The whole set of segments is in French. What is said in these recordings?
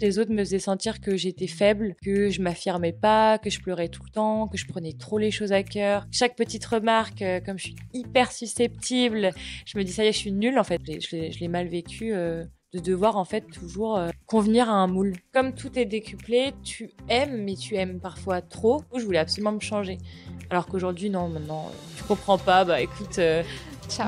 Les autres me faisaient sentir que j'étais faible, que je m'affirmais pas, que je pleurais tout le temps, que je prenais trop les choses à cœur. Chaque petite remarque, euh, comme je suis hyper susceptible, je me dis ça y est, je suis nulle en fait. Je l'ai mal vécu euh, de devoir en fait toujours euh, convenir à un moule. Comme tout est décuplé, tu aimes, mais tu aimes parfois trop. Je voulais absolument me changer. Alors qu'aujourd'hui, non, maintenant, je comprends pas, bah écoute,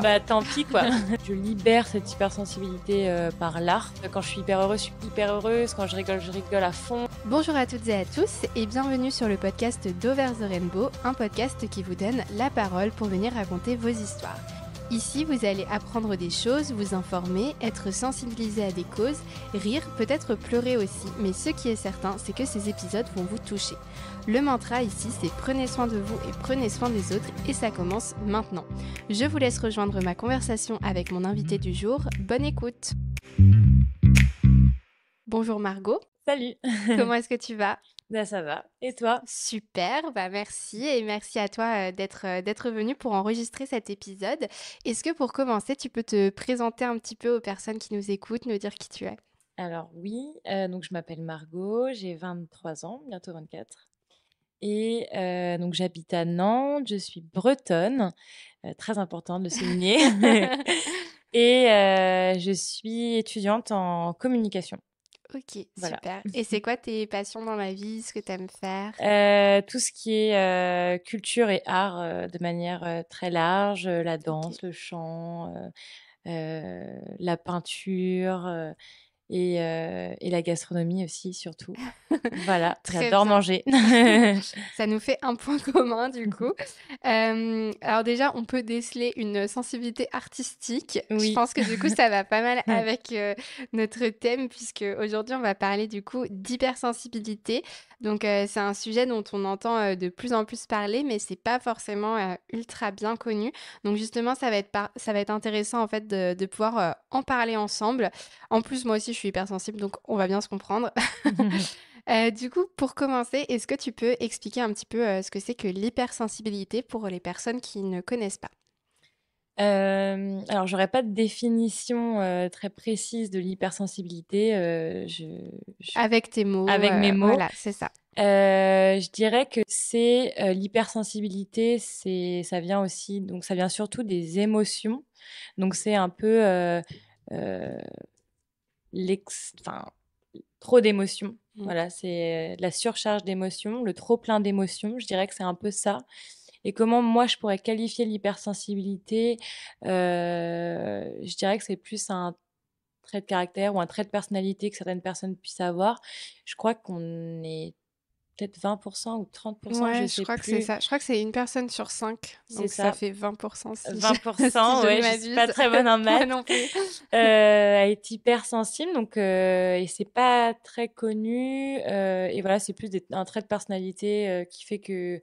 bah tant pis quoi. je libère cette hypersensibilité euh, par l'art. Quand je suis hyper heureuse, je suis hyper heureuse. Quand je rigole, je rigole à fond. Bonjour à toutes et à tous et bienvenue sur le podcast d'Over the Rainbow, un podcast qui vous donne la parole pour venir raconter vos histoires. Ici, vous allez apprendre des choses, vous informer, être sensibilisé à des causes, rire, peut-être pleurer aussi, mais ce qui est certain, c'est que ces épisodes vont vous toucher. Le mantra ici, c'est prenez soin de vous et prenez soin des autres, et ça commence maintenant. Je vous laisse rejoindre ma conversation avec mon invité du jour. Bonne écoute Bonjour Margot. Salut Comment est-ce que tu vas ben, ça va. Et toi? Super, bah, merci et merci à toi d'être venu pour enregistrer cet épisode. Est-ce que pour commencer, tu peux te présenter un petit peu aux personnes qui nous écoutent, nous dire qui tu es? Alors oui, donc je m'appelle Margot, j'ai 23 ans, bientôt 24 et donc j'habite à Nantes, je suis bretonne, très important de le souligner et je suis étudiante en communication. Ok, super. Et c'est quoi tes passions dans la vie, ce que tu aimes faire euh, Tout ce qui est euh, culture et art euh, de manière très large, la danse, le chant, la peinture et, la gastronomie aussi, surtout. Voilà, j'adore manger. ça nous fait un point commun du coup. Euh, alors déjà, on peut déceler une sensibilité artistique. Je pense que du coup, ça va pas mal avec euh, notre thème puisque aujourd'hui, on va parler du coup d'hypersensibilité. Donc euh, c'est un sujet dont on entend de plus en plus parler, mais c'est pas forcément ultra bien connu. Donc justement, ça va être ça va être intéressant en fait de, de pouvoir en parler ensemble. En plus, moi aussi, je suis hypersensible, donc on va bien se comprendre. Euh, du coup, pour commencer, est-ce que tu peux expliquer un petit peu euh, ce que c'est que l'hypersensibilité pour les personnes qui ne connaissent pas euh, alors, j'aurais pas de définition euh, très précise de l'hypersensibilité. Avec tes mots. Avec mes mots. Voilà, c'est ça. je dirais que c'est l'hypersensibilité, c'est ça vient aussi, donc ça vient surtout des émotions. Donc c'est un peu l'ex, trop d'émotions. Mm. Voilà, c'est euh, la surcharge d'émotions, le trop plein d'émotions. Je dirais que c'est un peu ça. Et comment moi je pourrais qualifier l'hypersensibilité euh, Je dirais que c'est plus un trait de caractère ou un trait de personnalité que certaines personnes puissent avoir. Je crois qu'on est peut-être 20% ou 30%, je sais je crois Que c'est ça. Je crois que c'est une personne sur 5, donc ça. fait 20%. 20%, je, ouais, suis pas très bonne en maths. Euh, elle est hypersensible, donc euh, et c'est pas très connu. Euh, et voilà, c'est plus un trait de personnalité qui fait que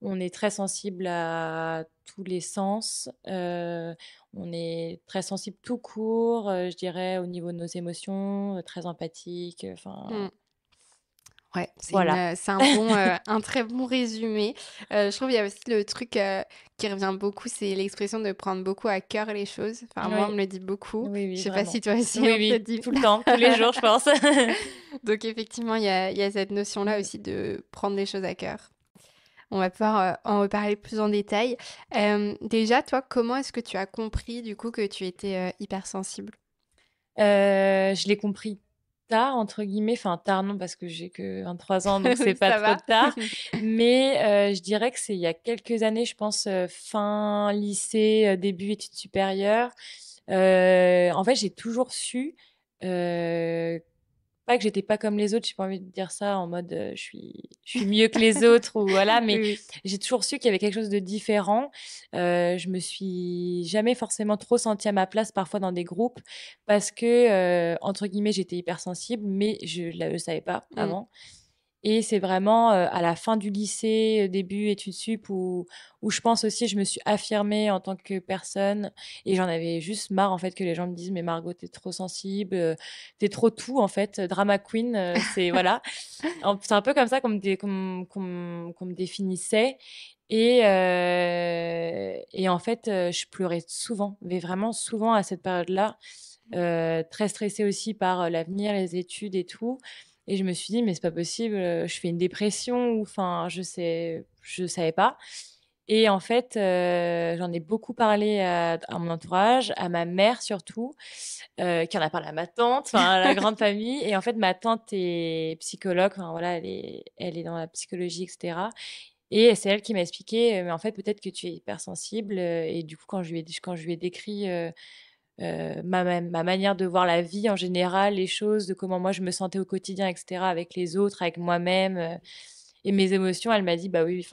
on est très sensible à tous les sens. on est très sensible tout court, je dirais, au niveau de nos émotions, très empathique. Enfin, mm. Ouais, euh, c'est un, bon, euh, un très bon résumé. Euh, je trouve qu'il y a aussi le truc qui revient beaucoup, c'est l'expression de prendre beaucoup à cœur les choses. Enfin, moi, on me le dit beaucoup. Je ne je sais pas si toi aussi, on te le dit. Tout le temps, tous les jours, je pense. Donc, effectivement, il y a, y a, cette notion-là mm. aussi de prendre les choses à cœur. On va pouvoir en reparler plus en détail. déjà, toi, comment est-ce que tu as compris, du coup, que tu étais hypersensible Je l'ai compris tard, entre guillemets. Enfin, tard, non, parce que j'ai que 23 ans, donc c'est pas trop tard. Mais euh, je dirais que c'est il y a quelques années, je pense, euh, fin lycée, euh, début études supérieures. en fait, j'ai toujours su pas que j'étais pas comme les autres, j'ai pas envie de dire ça en mode euh, je suis je suis mieux que les autres ou voilà, mais j'ai toujours su qu'il y avait quelque chose de différent. Euh, je me suis jamais forcément trop sentie à ma place parfois dans des groupes parce que euh, entre guillemets j'étais hypersensible, mais je ne le savais pas mm. avant. Et c'est vraiment à la fin du lycée, début études sup, où, où je pense aussi je me suis affirmée en tant que personne. Et j'en avais juste marre, en fait, que les gens me disent Mais Margot, t'es trop sensible, tu t'es trop tout, en fait. Drama queen, c'est voilà. C'est un peu comme ça qu'on me, me définissait. Et, et en fait, je pleurais souvent, mais vraiment souvent à cette période-là. Mmh. très stressée aussi par l'avenir, les études et tout. Et je me suis dit, mais c'est pas possible, euh, je fais une dépression, ou enfin, je sais, je savais pas. Et en fait, euh, j'en ai beaucoup parlé à, mon entourage, à ma mère surtout, euh, qui en a parlé à ma tante, à la grande famille. Et en fait, ma tante est psychologue, voilà, elle est, elle est dans la psychologie, etc. Et c'est elle qui m'a expliqué, mais en fait, peut-être que tu es hypersensible. et du coup, quand je lui ai, quand je lui ai décrit euh, ma, ma, manière de voir la vie en général, les choses, de comment moi je me sentais au quotidien, etc., avec les autres, avec moi-même. Euh, et mes émotions, elle m'a dit, bah oui,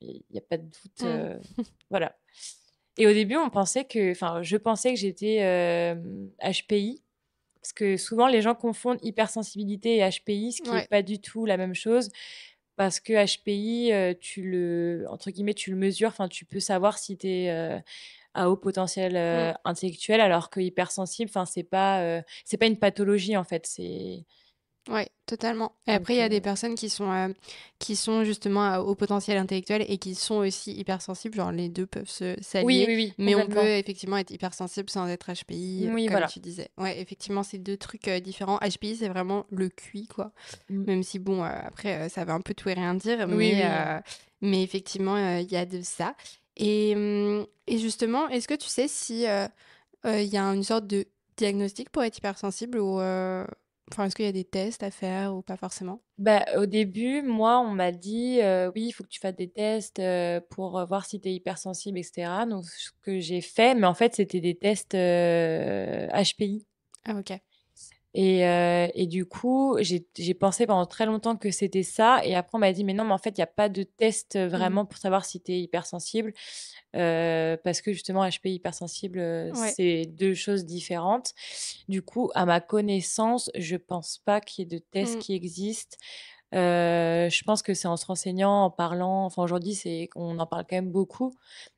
il n'y a, pas de doute. Mmh. Euh, voilà. Et au début, on pensait que, enfin, je pensais que j'étais HPI, parce que souvent les gens confondent hypersensibilité et HPI, ce qui n'est pas du tout la même chose parce que HPI, tu le, entre guillemets, tu le mesures, enfin, tu peux savoir si tu es à haut potentiel euh, mm. intellectuel, alors que hypersensible, enfin c'est pas euh, c'est pas une pathologie en fait, c'est oui, totalement. Et après, il y a des euh, personnes qui sont, justement qui sont justement au potentiel intellectuel et qui sont aussi hypersensibles. Genre, les deux peuvent se s'allier. Oui, oui, oui, mais on peut effectivement être hypersensible sans être HPI, comme voilà. tu disais. Ouais, effectivement, c'est deux trucs différents. HPI, c'est vraiment le QI, quoi. Mm. Même si, bon, après, ça va un peu tout et rien dire. mais, mais effectivement, il y a de ça. Hum, et, justement, est-ce que tu sais si euh, euh, il y a une sorte de diagnostic pour être hypersensible ou euh, Enfin, est-ce qu'il y a des tests à faire ou pas forcément bah, Au début, moi, on m'a dit oui, il faut que tu fasses des tests pour voir si tu es hypersensible, etc. Donc, ce que j'ai fait, mais en fait, c'était des tests HPI. Ah, ok. Euh, et, du coup, j'ai pensé pendant très longtemps que c'était ça. Et après, on m'a dit, mais non, mais en fait, il n'y a pas de test euh, mmh. vraiment pour savoir si tu es hypersensible. Euh, parce que justement, HP hypersensible, c'est deux choses différentes. Du coup, à ma connaissance, je pense pas qu'il y ait de test mmh. qui existe. je pense que c'est en se renseignant, en parlant. Enfin, aujourd'hui, c'est on en parle quand même beaucoup.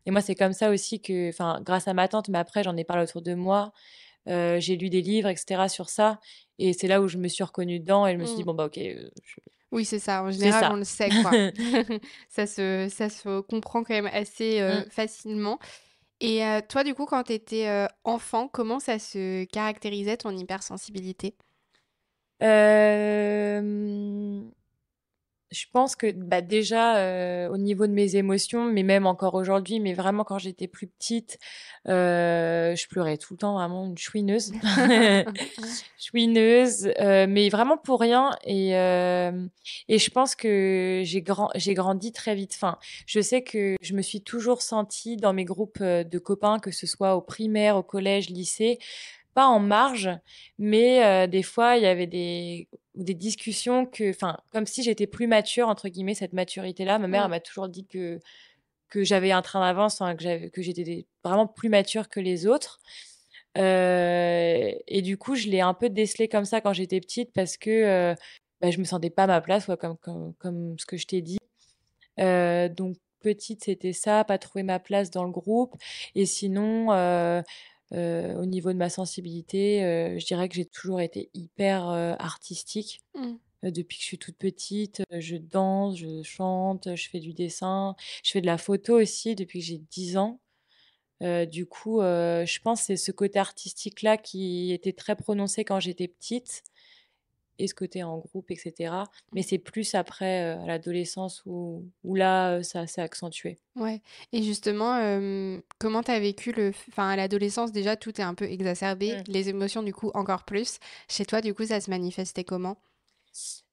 Et moi, c'est comme ça aussi que, grâce à ma tante, mais après, j'en ai parlé autour de moi j'ai lu des livres, etc. sur ça. Et c'est là où je me suis reconnue dedans et je me suis dit, mmh. bon, bah ok. Oui, c'est ça. En général, on le sait. Quoi. ça, se, ça se comprend quand même assez mmh. facilement. Et toi, du coup, quand tu étais enfant, comment ça se caractérisait ton hypersensibilité je pense que bah, déjà euh, au niveau de mes émotions, mais même encore aujourd'hui, mais vraiment quand j'étais plus petite, euh, je pleurais tout le temps, vraiment une chouineuse, chouineuse, euh, mais vraiment pour rien. Et, euh, et je pense que j'ai grand, j'ai grandi très vite. Enfin, je sais que je me suis toujours sentie dans mes groupes de copains, que ce soit au primaire, au collège, lycée, pas en marge, mais des fois, il y avait des des discussions que, enfin, comme si j'étais plus mature entre guillemets cette maturité-là. Ma mère m'a toujours dit que que j'avais un train d'avance, hein, que j'étais vraiment plus mature que les autres. Euh, et du coup, je l'ai un peu décelé comme ça quand j'étais petite parce que je euh, bah, je me sentais pas ma place, comme, comme, ce que je t'ai dit. Euh, donc, petite, c'était ça, pas trouver ma place dans le groupe. Et sinon, euh, au niveau de ma sensibilité, euh, je dirais que j'ai toujours été hyper euh, artistique. Mmh. Depuis que je suis toute petite, je danse, je chante, je fais du dessin, je fais de la photo aussi depuis que j'ai 10 ans. du coup, je pense que c'est ce côté artistique-là qui était très prononcé quand j'étais petite et ce côté en groupe, etc. Mmh. Mais c'est plus après, euh, l'adolescence, où, là, euh, ça s'est accentué. Ouais. Et justement, comment tu as vécu le. Enfin, à l'adolescence, déjà, tout est un peu exacerbé. Mmh. Les émotions, du coup, encore plus. Chez toi, du coup, ça se manifestait comment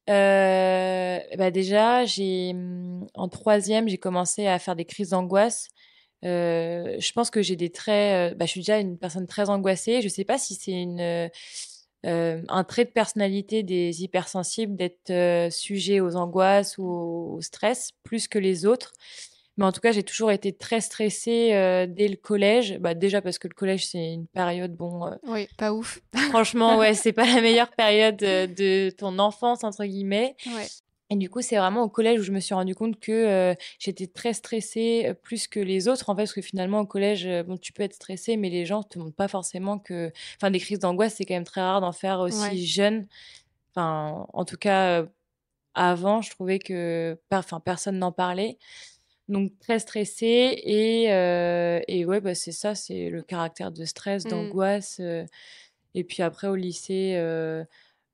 euh, bah déjà, j'ai mmh, en troisième, j'ai commencé à faire des crises d'angoisse. je pense que j'ai des traits. Bah, je suis déjà une personne très angoissée. Je ne sais pas si c'est une, euh, un trait de personnalité des hypersensibles d'être euh, sujet aux angoisses ou au stress plus que les autres. Mais en tout cas, j'ai toujours été très stressée euh, dès le collège. Bah, déjà parce que le collège, c'est une période, bon. oui, pas ouf. franchement, ouais, c'est pas la meilleure période de ton enfance, entre guillemets. Ouais. Et du coup, c'est vraiment au collège où je me suis rendu compte que j'étais très stressée plus que les autres, en fait, parce que finalement, au collège, bon, tu peux être stressée, mais les gens te montrent pas forcément que. Enfin, des crises d'angoisse, c'est quand même très rare d'en faire aussi jeune. Enfin, en tout cas, avant, je trouvais que enfin, personne n'en parlait. Donc, très stressée. Et, et ouais, bah, c'est ça, c'est le caractère de stress, mmh. d'angoisse. et puis après, au lycée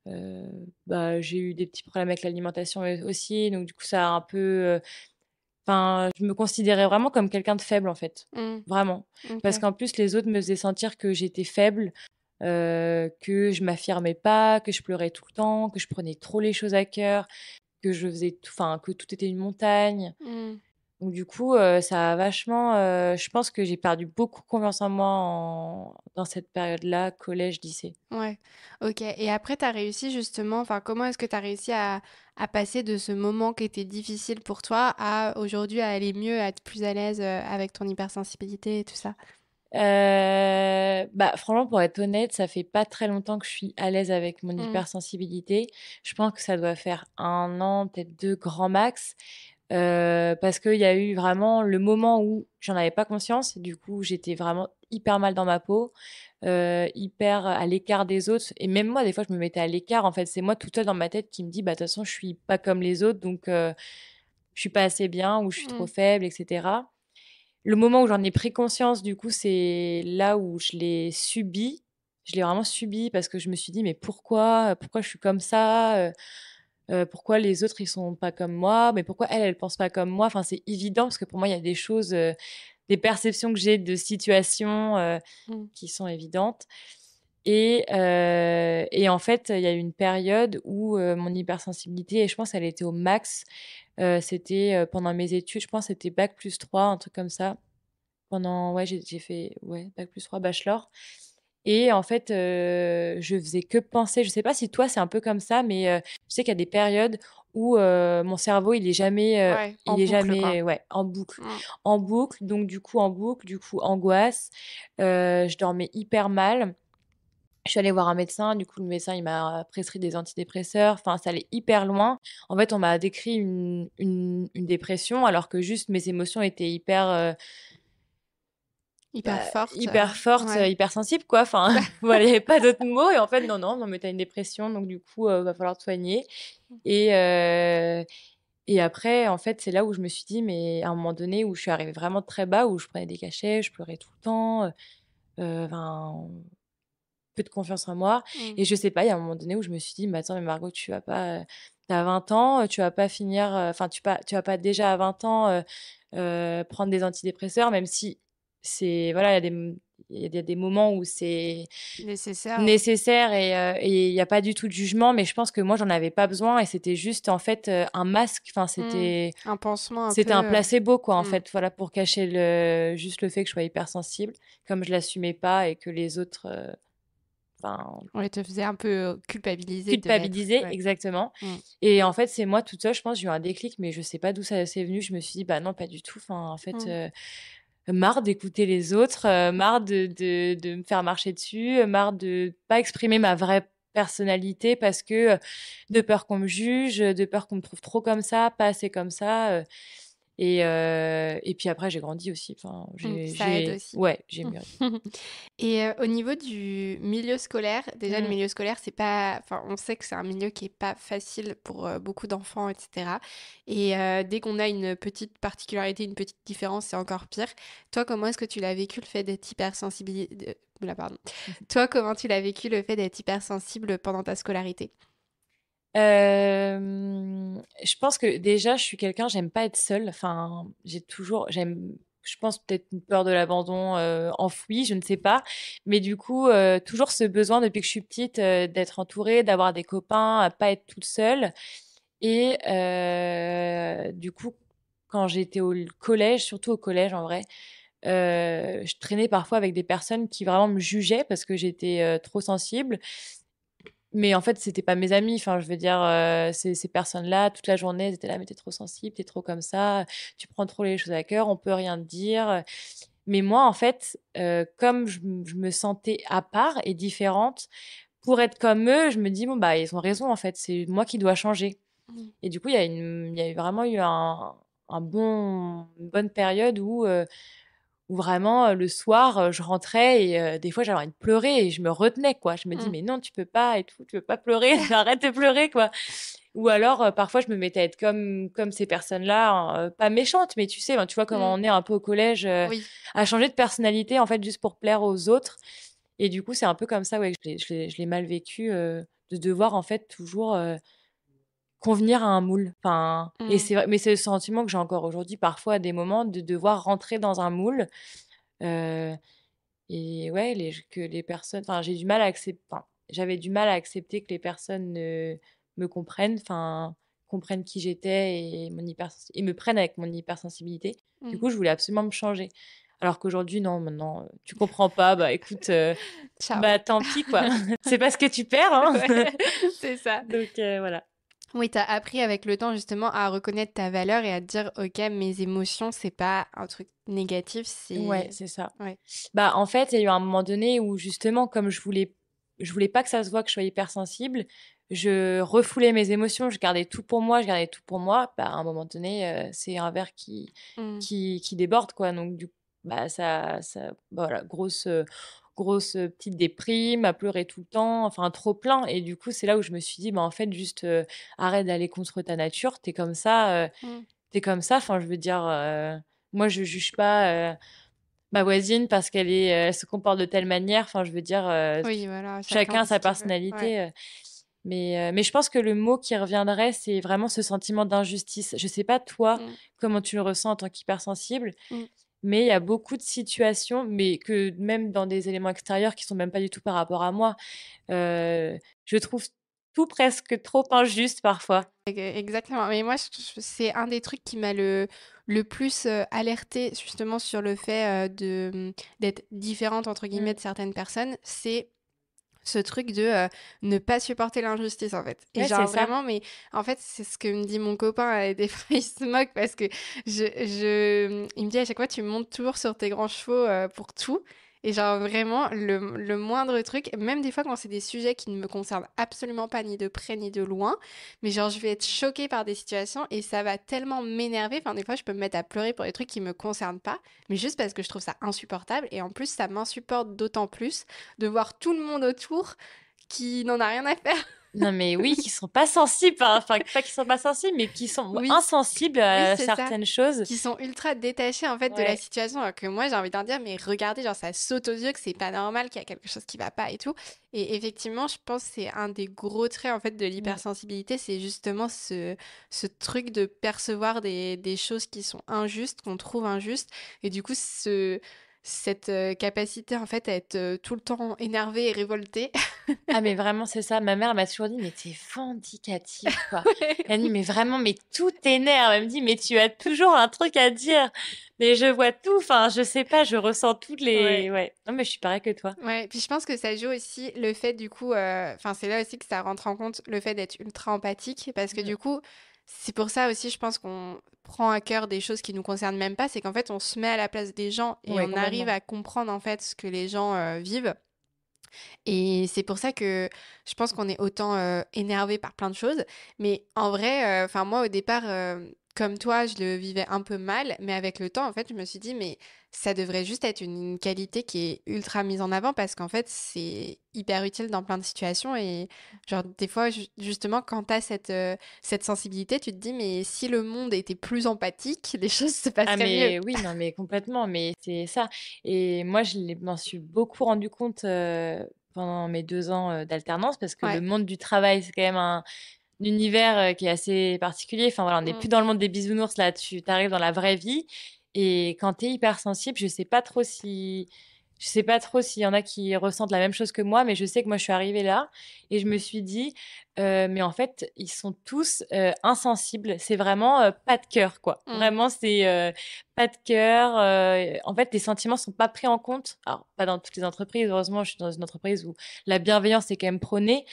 euh, bah, j'ai eu des petits problèmes avec l'alimentation aussi, donc du coup ça a un peu... Euh, enfin, je me considérais vraiment comme quelqu'un de faible en fait, mmh. vraiment. Parce qu'en plus, les autres me faisaient sentir que j'étais faible, euh, que je m'affirmais pas, que je pleurais tout le temps, que je prenais trop les choses à cœur, que je faisais, enfin, que tout était une montagne. Mmh. Donc du coup, euh, ça a vachement. Euh, je pense que j'ai perdu beaucoup confiance en moi dans cette période-là, collège, lycée. Ouais, ok. Et après, tu as réussi justement, enfin, comment est-ce que tu as réussi à, passer de ce moment qui était difficile pour toi à aujourd'hui à aller mieux, à être plus à l'aise euh, avec ton hypersensibilité et tout ça? bah, franchement, pour être honnête, ça fait pas très longtemps que je suis à l'aise avec mon mmh. hypersensibilité. Je pense que ça doit faire un an, peut-être deux, grand max. Euh, parce qu'il y a eu vraiment le moment où j'en avais pas conscience. Du coup, j'étais vraiment hyper mal dans ma peau, euh, hyper à l'écart des autres. Et même moi, des fois, je me mettais à l'écart. En fait, c'est moi tout seule dans ma tête qui me dit, bah, de toute façon, je suis pas comme les autres, donc euh, je suis pas assez bien ou je suis trop mmh. faible, etc. Le moment où j'en ai pris conscience, du coup, c'est là où je l'ai subi. Je l'ai vraiment subi parce que je me suis dit, mais pourquoi Pourquoi je suis comme ça euh, pourquoi les autres ils sont pas comme moi, mais pourquoi elle elle pense pas comme moi. Enfin, c'est évident parce que pour moi il y a des choses, euh, des perceptions que j'ai de situations euh, mm. qui sont évidentes. Et, en fait, il y a eu une période où mon hypersensibilité, et je pense elle était au max, c'était pendant mes études, je pense c'était bac plus 3, un truc comme ça. Pendant, ouais, j'ai fait ouais, bac plus 3, bachelor. Et en fait, je faisais que penser. Je sais pas si toi, c'est un peu comme ça, mais je sais qu'il y a des périodes où mon cerveau, il est jamais, il est jamais, ouais, en boucle, mmh. en boucle. Donc du coup, en boucle, du coup, angoisse. je dormais hyper mal. Je suis allée voir un médecin, du coup le médecin il m'a prescrit des antidépresseurs, enfin ça allait hyper loin. En fait on m'a décrit une, une, une, dépression alors que juste mes émotions étaient hyper Hyper bah, forte. Hyper forte, sensible, quoi. Enfin, voilà, il n'y avait pas d'autre mot. Et en fait, non, non, non, mais t'as une dépression, donc du coup, il euh, va falloir te soigner. Et, euh, et après, en fait, c'est là où je me suis dit, mais à un moment donné, où je suis arrivée vraiment très bas, où je prenais des cachets, je pleurais tout le temps, euh, peu de confiance en moi. Mmh. Et je sais pas, il y a un moment donné où je me suis dit, mais attends, mais Margot, tu vas pas. Euh, t'as 20 ans, tu vas pas finir. Enfin, tu, pas, tu vas pas déjà à 20 ans prendre des antidépresseurs, même si c'est voilà, il y a des il y a des moments où c'est nécessaire, nécessaire et euh, il n'y a pas du tout de jugement mais je pense que moi j'en avais pas besoin et c'était juste en fait euh, un masque enfin mmh. c'était un pansement c'était un euh, placebo quoi en mmh. fait voilà pour cacher le juste le fait que je sois hypersensible comme je l'assumais pas et que les autres Enfin, on te faisait un peu culpabiliser. Culpabiliser, exactement. Mmh. Et en fait, c'est moi toute seule, je pense, j'ai eu un déclic, mais je sais pas d'où ça s'est venu. Je me suis dit, bah non, pas du tout. Enfin, en fait, marre d'écouter les autres, euh, marre de, de, de, me faire marcher dessus, euh, marre de pas exprimer ma vraie personnalité parce que euh, de peur qu'on me juge, de peur qu'on me trouve trop comme ça, pas assez comme ça. Et, euh, et puis après, j'ai grandi aussi. Enfin, mmh, j'ai, ça aide aussi. Ouais, j'ai mûri. et euh, au niveau du milieu scolaire, déjà, le mmh. milieu scolaire, c'est pas. Enfin, on sait que c'est un milieu qui est pas facile pour euh, beaucoup d'enfants, etc. Et dès qu'on a une petite particularité, une petite différence, c'est encore pire. Toi, comment est-ce que tu l'as vécu le fait d'être hypersensible pardon. Mmh. Toi, comment tu l'as vécu le fait d'être hypersensible pendant ta scolarité euh, je pense que déjà, je suis quelqu'un, j'aime pas être seule. Enfin, j'ai toujours, j'aime, je pense peut-être une peur de l'abandon euh, enfouie, je ne sais pas. Mais du coup, euh, toujours ce besoin depuis que je suis petite d'être entourée, d'avoir des copains, à pas être toute seule. Et du coup, quand j'étais au collège, surtout au collège en vrai, je traînais parfois avec des personnes qui vraiment me jugeaient parce que j'étais trop sensible mais en fait, c'était pas mes amis. Enfin, je veux dire, euh, ces, personnes-là, toute la journée, elles étaient là, mais t'es trop sensible, t'es trop comme ça, tu prends trop les choses à cœur, on peut rien dire. Mais moi, en fait, euh, comme je, me sentais à part et différente, pour être comme eux, je me dis, bon, bah, ils ont raison, en fait, c'est moi qui dois changer. Mmh. Et du coup, il y, y, a vraiment eu un, un bon, une bonne période où. Euh, où vraiment le soir, je rentrais et des fois j'avais envie de pleurer et je me retenais quoi. Je me dis mmh. mais non, tu peux pas et tout, tu peux pas pleurer, arrête de pleurer quoi. Ou alors parfois je me mettais à être comme comme ces personnes-là, pas méchantes, mais tu sais, ben, tu vois comment mmh. on est un peu au collège à changer de personnalité en fait juste pour plaire aux autres. Et du coup, c'est un peu comme ça ouais, je l'ai mal vécu de devoir en fait toujours convenir à un moule. Enfin, et mm. c'est mais c'est le sentiment que j'ai encore aujourd'hui parfois à des moments de devoir rentrer dans un moule. Euh, et ouais, les, que les personnes. Enfin, j'ai du mal à accepter. j'avais du mal à accepter que les personnes me comprennent. Enfin, comprennent qui j'étais et mon et me prennent avec mon hypersensibilité. Du mm. coup, je voulais absolument me changer. Alors qu'aujourd'hui, non, maintenant, euh, tu comprends pas, bah écoute, euh, bah tant pis quoi. c'est parce que tu perds, hein. c'est ça. Donc voilà. Oui, tu as appris avec le temps justement à reconnaître ta valeur et à te dire OK, mes émotions, c'est pas un truc négatif, c'est Ouais, c'est ça. Ouais. Bah en fait, il y a eu un moment donné où justement comme je voulais je voulais pas que ça se voit que je sois hypersensible, je refoulais mes émotions, je gardais tout pour moi, je gardais tout pour moi. Bah, à un moment donné, euh, c'est un verre qui, mmh. qui, qui déborde quoi. Donc du bah ça, ça bah, voilà, grosse euh, grosse petite déprime, à pleurer tout le temps, enfin trop plein. Et du coup, c'est là où je me suis dit, bah, en fait, juste arrête d'aller contre ta nature, t'es comme ça, tu mmh. t'es comme ça. Enfin, je veux dire, moi, je juge pas ma voisine parce qu'elle est, se comporte de telle manière. Enfin, je veux dire, chacun sa personnalité. Mais, mais je pense que le mot qui reviendrait, c'est vraiment ce sentiment d'injustice. Je sais pas, toi, mmh. comment tu le ressens en tant qu'hypersensible. Mmh mais il y a beaucoup de situations, mais que même dans des éléments extérieurs qui sont même pas du tout par rapport à moi, euh, je trouve tout presque trop injuste parfois. Exactement. Mais moi, c'est un des trucs qui m'a le, le plus euh, alerté justement sur le fait euh, de d'être différente entre guillemets mmh. de certaines personnes, c'est ce truc de euh, ne pas supporter l'injustice en fait. Et genre vraiment, mais en fait c'est ce que me dit mon copain et euh, des fois il se moque parce que je, il me dit à chaque fois tu montes toujours sur tes grands chevaux euh, pour tout et genre vraiment, le, moindre truc, même des fois quand c'est des sujets qui ne me concernent absolument pas ni de près ni de loin, mais genre je vais être choquée par des situations et ça va tellement m'énerver. Enfin, des fois, je peux me mettre à pleurer pour des trucs qui me concernent pas, mais juste parce que je trouve ça insupportable. Et en plus, ça m'insupporte d'autant plus de voir tout le monde autour qui n'en a rien à faire non mais oui, qui sont pas sensibles, enfin pas qui sont pas sensibles, mais qui sont insensibles à certaines choses. Qui sont ultra détachés en fait de la situation. Alors que moi j'ai envie d'en dire, mais regardez, genre ça saute aux yeux que c'est pas normal, qu'il y a quelque chose qui va pas et tout. Et effectivement, je pense que c'est un des gros traits en fait de mm. l'hypersensibilité, c'est justement ce, ce truc de percevoir des, des choses qui sont injustes, qu'on trouve injustes. Et du coup, ce, cette euh, capacité en fait à être euh, tout le temps énervée et révoltée. ah mais vraiment c'est ça, ma mère m'a toujours dit mais t'es vindicative quoi. Elle me dit mais vraiment mais tout t'énerve, elle me dit mais tu as toujours un truc à dire. Mais je vois tout, enfin je sais pas, je ressens toutes les ouais. Non mais je suis pareil que toi. Ouais, puis je pense que ça joue aussi le fait du coup euh, enfin c'est là aussi que ça rentre en compte le fait d'être ultra empathique parce que du coup c'est pour ça aussi, je pense qu'on prend à cœur des choses qui nous concernent même pas. C'est qu'en fait, on se met à la place des gens et on arrive à comprendre en fait ce que les gens euh, vivent. Et c'est pour ça que je pense qu'on est autant euh, énervé par plein de choses. Mais en vrai, euh, enfin moi au départ, comme toi, je le vivais un peu mal, mais avec le temps, en fait, je me suis dit, mais ça devrait juste être une, qualité qui est ultra mise en avant parce qu'en fait, c'est hyper utile dans plein de situations. Et genre, des fois, justement, quand t'as cette, euh, cette sensibilité, tu te dis, mais si le monde était plus empathique, les choses se ah, passeraient mais, mieux. Oui, non, mais complètement, mais c'est ça. Et moi, je m'en suis beaucoup rendu compte. Euh, pendant mes deux ans euh, d'alternance parce que le monde du travail, c'est quand même un, univers euh, qui est assez particulier. Enfin voilà, on n'est mmh. plus dans le monde des bisounours là. Tu arrives dans la vraie vie et quand tu es hypersensible, je sais pas trop si je sais pas trop s'il y en a qui ressentent la même chose que moi, mais je sais que moi je suis arrivée là et je me suis dit, euh, mais en fait ils sont tous euh, insensibles. C'est vraiment pas de cœur quoi. Mmh. Vraiment c'est pas de cœur. en fait les sentiments sont pas pris en compte. Alors pas dans toutes les entreprises. Heureusement je suis dans une entreprise où la bienveillance est quand même prônée,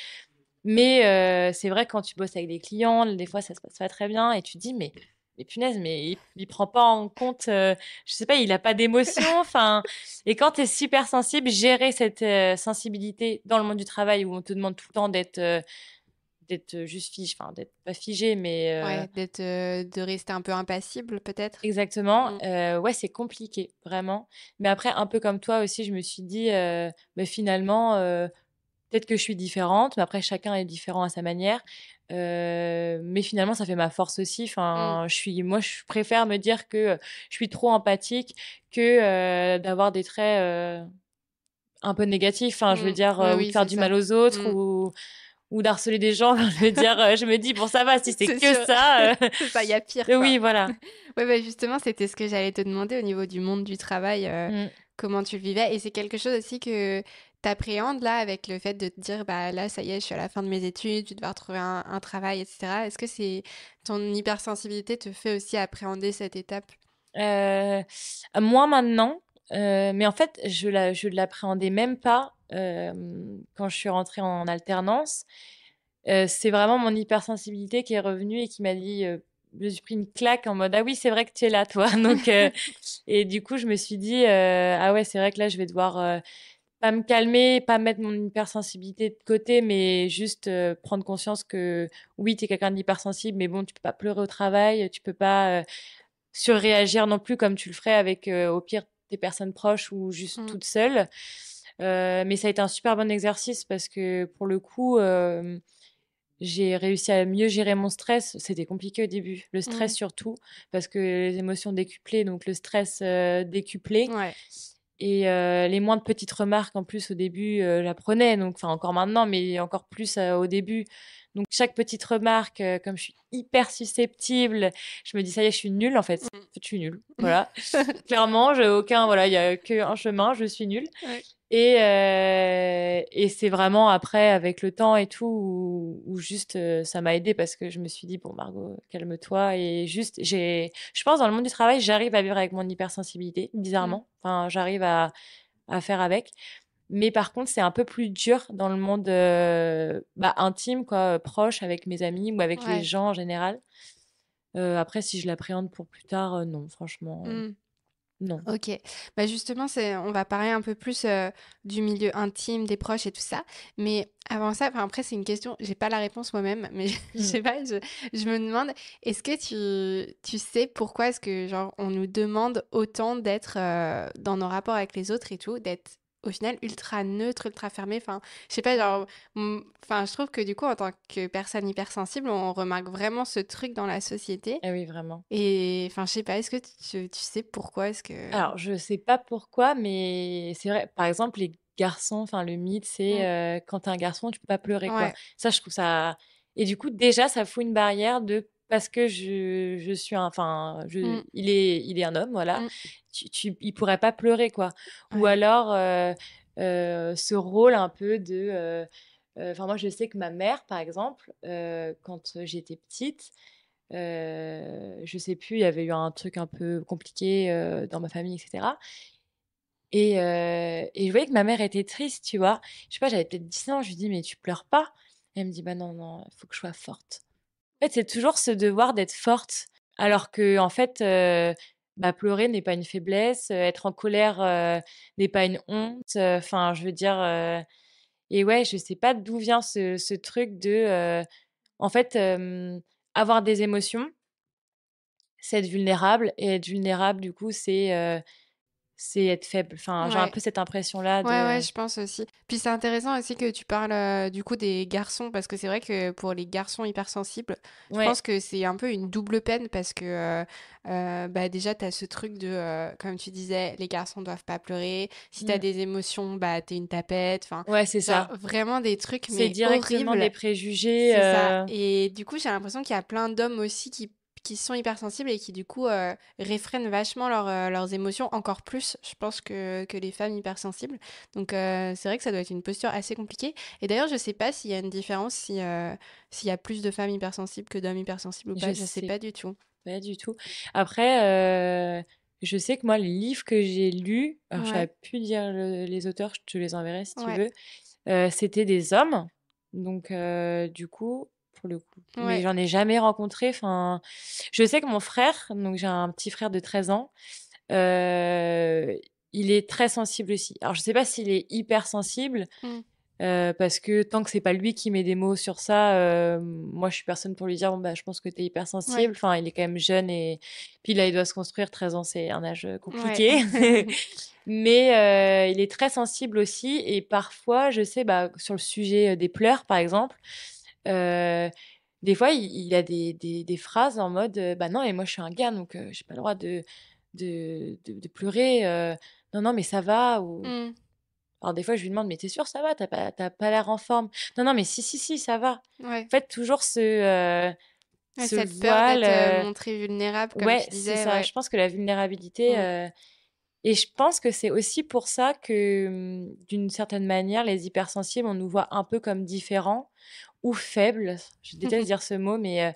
mais euh, c'est vrai, quand tu bosses avec des clients, des fois, ça se passe pas très bien et tu te dis, mais, les punaise, mais il, prend pas en compte, euh, je sais pas, il a pas d'émotion. Enfin, et quand tu es super sensible, gérer cette euh, sensibilité dans le monde du travail où on te demande tout le temps d'être d'être juste figé, enfin d'être pas figé, mais ouais, d'être de rester un peu impassible peut-être. Exactement. Mm. ouais, c'est compliqué vraiment. Mais après, un peu comme toi aussi, je me suis dit, mais finalement, Peut-être que je suis différente, mais après, chacun est différent à sa manière. mais finalement, ça fait ma force aussi. Mmh. Enfin, je suis, moi, je préfère me dire que je suis trop empathique que d'avoir des traits un peu négatifs. Enfin, je veux mmh. dire, de faire du mal aux autres mmh. ou ou d'harceler des gens. je veux dire, je me dis, bon, ça va, si c'est que ça. Il y a pire. Oui, voilà. ouais, bah, justement, c'était ce que j'allais te demander au niveau du monde du travail comment tu le vivais. Et c'est quelque chose aussi que t'appréhendes là avec le fait de te dire bah là ça y est je suis à la fin de mes études, je vais devoir trouver un, travail, etc. Est-ce que c'est ton hypersensibilité te fait aussi appréhender cette étape euh, Moi maintenant, euh, mais en fait je la, je l'appréhendais même pas euh, quand je suis rentrée en alternance. c'est vraiment mon hypersensibilité qui est revenue et qui m'a dit je me suis pris une claque en mode ah oui c'est vrai que tu es là toi donc et du coup je me suis dit ah ouais c'est vrai que là je vais devoir pas me calmer, pas mettre mon hypersensibilité de côté, mais juste euh, prendre conscience que oui, tu es quelqu'un d'hypersensible, mais bon, tu peux pas pleurer au travail, tu peux pas euh, surréagir non plus comme tu le ferais avec, euh, au pire, tes personnes proches ou juste toutes mmh. toute mais ça a été un super bon exercice parce que pour le coup, j'ai réussi à mieux gérer mon stress. C'était compliqué au début, le stress mmh. surtout, parce que les émotions décuplées, donc le stress décuplé. Et euh, les moindres petites remarques, en plus, au début, euh, j'apprenais, donc, enfin, encore maintenant, mais encore plus euh, au début. Donc, chaque petite remarque, comme je suis hyper susceptible, je me dis, ça y est, je suis nulle, en fait. Mm. Je suis nulle. Voilà. Clairement, j'ai aucun, voilà, il n'y a qu'un chemin, je suis nulle. Et, euh, et c'est vraiment après, avec le temps et tout, où, juste euh, ça m'a aidé parce que je me suis dit, bon, Margot, calme-toi. Et juste, j'ai, je pense, dans le monde du travail, j'arrive à vivre avec mon hypersensibilité, bizarrement. Mmh. Enfin, j'arrive à, à, faire avec. Mais par contre, c'est un peu plus dur dans le monde euh, bah, intime, quoi, proche, avec mes amis ou avec les gens en général. après, si je l'appréhende pour plus tard, non, franchement. Mmh. Non. Ok. Bah justement, c'est, on va parler un peu plus du milieu intime, des proches et tout ça. Mais avant ça, enfin, après, c'est une question, j'ai pas la réponse moi-même, mais je, mmh. pas, je, me demande, est-ce que tu, tu sais pourquoi est-ce que, genre, on nous demande autant d'être dans nos rapports avec les autres et tout, d'être au final ultra neutre, ultra fermé. Enfin, je sais pas, genre, enfin, je trouve que du coup, en tant que personne hypersensible, on remarque vraiment ce truc dans la société. Eh oui, vraiment. Et enfin, je sais pas, est-ce que tu, sais pourquoi est-ce que... Alors, je sais pas pourquoi, mais c'est vrai, par exemple, les garçons, enfin, le mythe, c'est mm. euh, quand un garçon, tu peux pas pleurer, quoi. Ça, je trouve ça... Et du coup, déjà, ça fout une barrière de parce que je, je suis enfin, mmh. il, est, il est un homme, voilà. Mmh. il pourrait pas pleurer, quoi. Ou alors, euh, euh, ce rôle un peu de. Euh, enfin, moi, je sais que ma mère, par exemple, quand j'étais petite, je sais plus, il y avait eu un truc un peu compliqué dans ma famille, etc. Et, et, je voyais que ma mère était triste, tu vois. Je sais pas, j'avais peut-être 10 ans, je lui dis, mais tu pleures pas. elle me dit, bah non, non, il faut que je sois forte c'est toujours ce devoir d'être forte, alors que en fait, bah, pleurer n'est pas une faiblesse, être en colère n'est pas une honte. Enfin, je veux dire, et ouais, je sais pas d'où vient ce, ce truc de, en fait, avoir des émotions, c'est être vulnérable, et être vulnérable, du coup, c'est c'est être faible. Enfin, j'ai un peu cette impression-là. De... Ouais, je pense aussi. Puis c'est intéressant aussi que tu parles euh, du coup des garçons, parce que c'est vrai que pour les garçons hypersensibles, je pense que c'est un peu une double peine, parce que euh, euh, bah, déjà, tu as ce truc de, comme tu disais, les garçons doivent pas pleurer. Si tu as mmh. des émotions, bah, t'es une tapette. Enfin, ouais, c'est ça. Vraiment des trucs, mais C'est directement des préjugés. Ça. Et du coup, j'ai l'impression qu'il y a plein d'hommes aussi qui qui sont hypersensibles et qui du coup euh, réfrènent vachement euh, leurs émotions encore plus, je pense, que, que les femmes hypersensibles. Donc euh, c'est vrai que ça doit être une posture assez compliquée. Et d'ailleurs, je sais pas s'il y a une différence, s'il y a plus de femmes hypersensibles que d'hommes hypersensibles ou pas, je, sais, pas du tout. Pas du tout. Après, je sais que moi, les livres que j'ai lus, alors je pu dire les auteurs, je te les enverrai si tu veux, c'était des hommes. Donc du coup, le coup. Mais j'en ai jamais rencontré. Enfin, je sais que mon frère, donc j'ai un petit frère de 13 ans, euh, il est très sensible aussi. Alors, je sais pas s'il est hyper sensible, mmh. euh, parce que tant que c'est pas lui qui met des mots sur ça, euh, moi, je suis personne pour lui dire, bon, bah, je pense que tu es hyper sensible. Enfin, il est quand même jeune et puis là, il doit se construire. 13 ans, c'est un âge compliqué. Mais il est très sensible aussi. Et parfois, je sais, bah, sur le sujet des pleurs, par exemple, euh, des fois, il, a des, des, phrases en mode euh, Bah non, mais moi je suis un gars, donc euh, j'ai pas le droit de, de, de, pleurer. non, non, mais ça va. Ou... Alors mmh. des fois, je lui demande Mais t'es sûr, ça va T'as pas, l'air en forme Non, non, mais si, si, si, ça va. En fait, toujours ce. cette voile, peur d'être vulnérable, ouais, Je pense que la vulnérabilité. Mmh. Et je pense que c'est aussi pour ça que, mmh, d'une certaine manière, les hypersensibles, on nous voit un peu comme différents, ou faible, Je déteste dire ce mot, mais euh,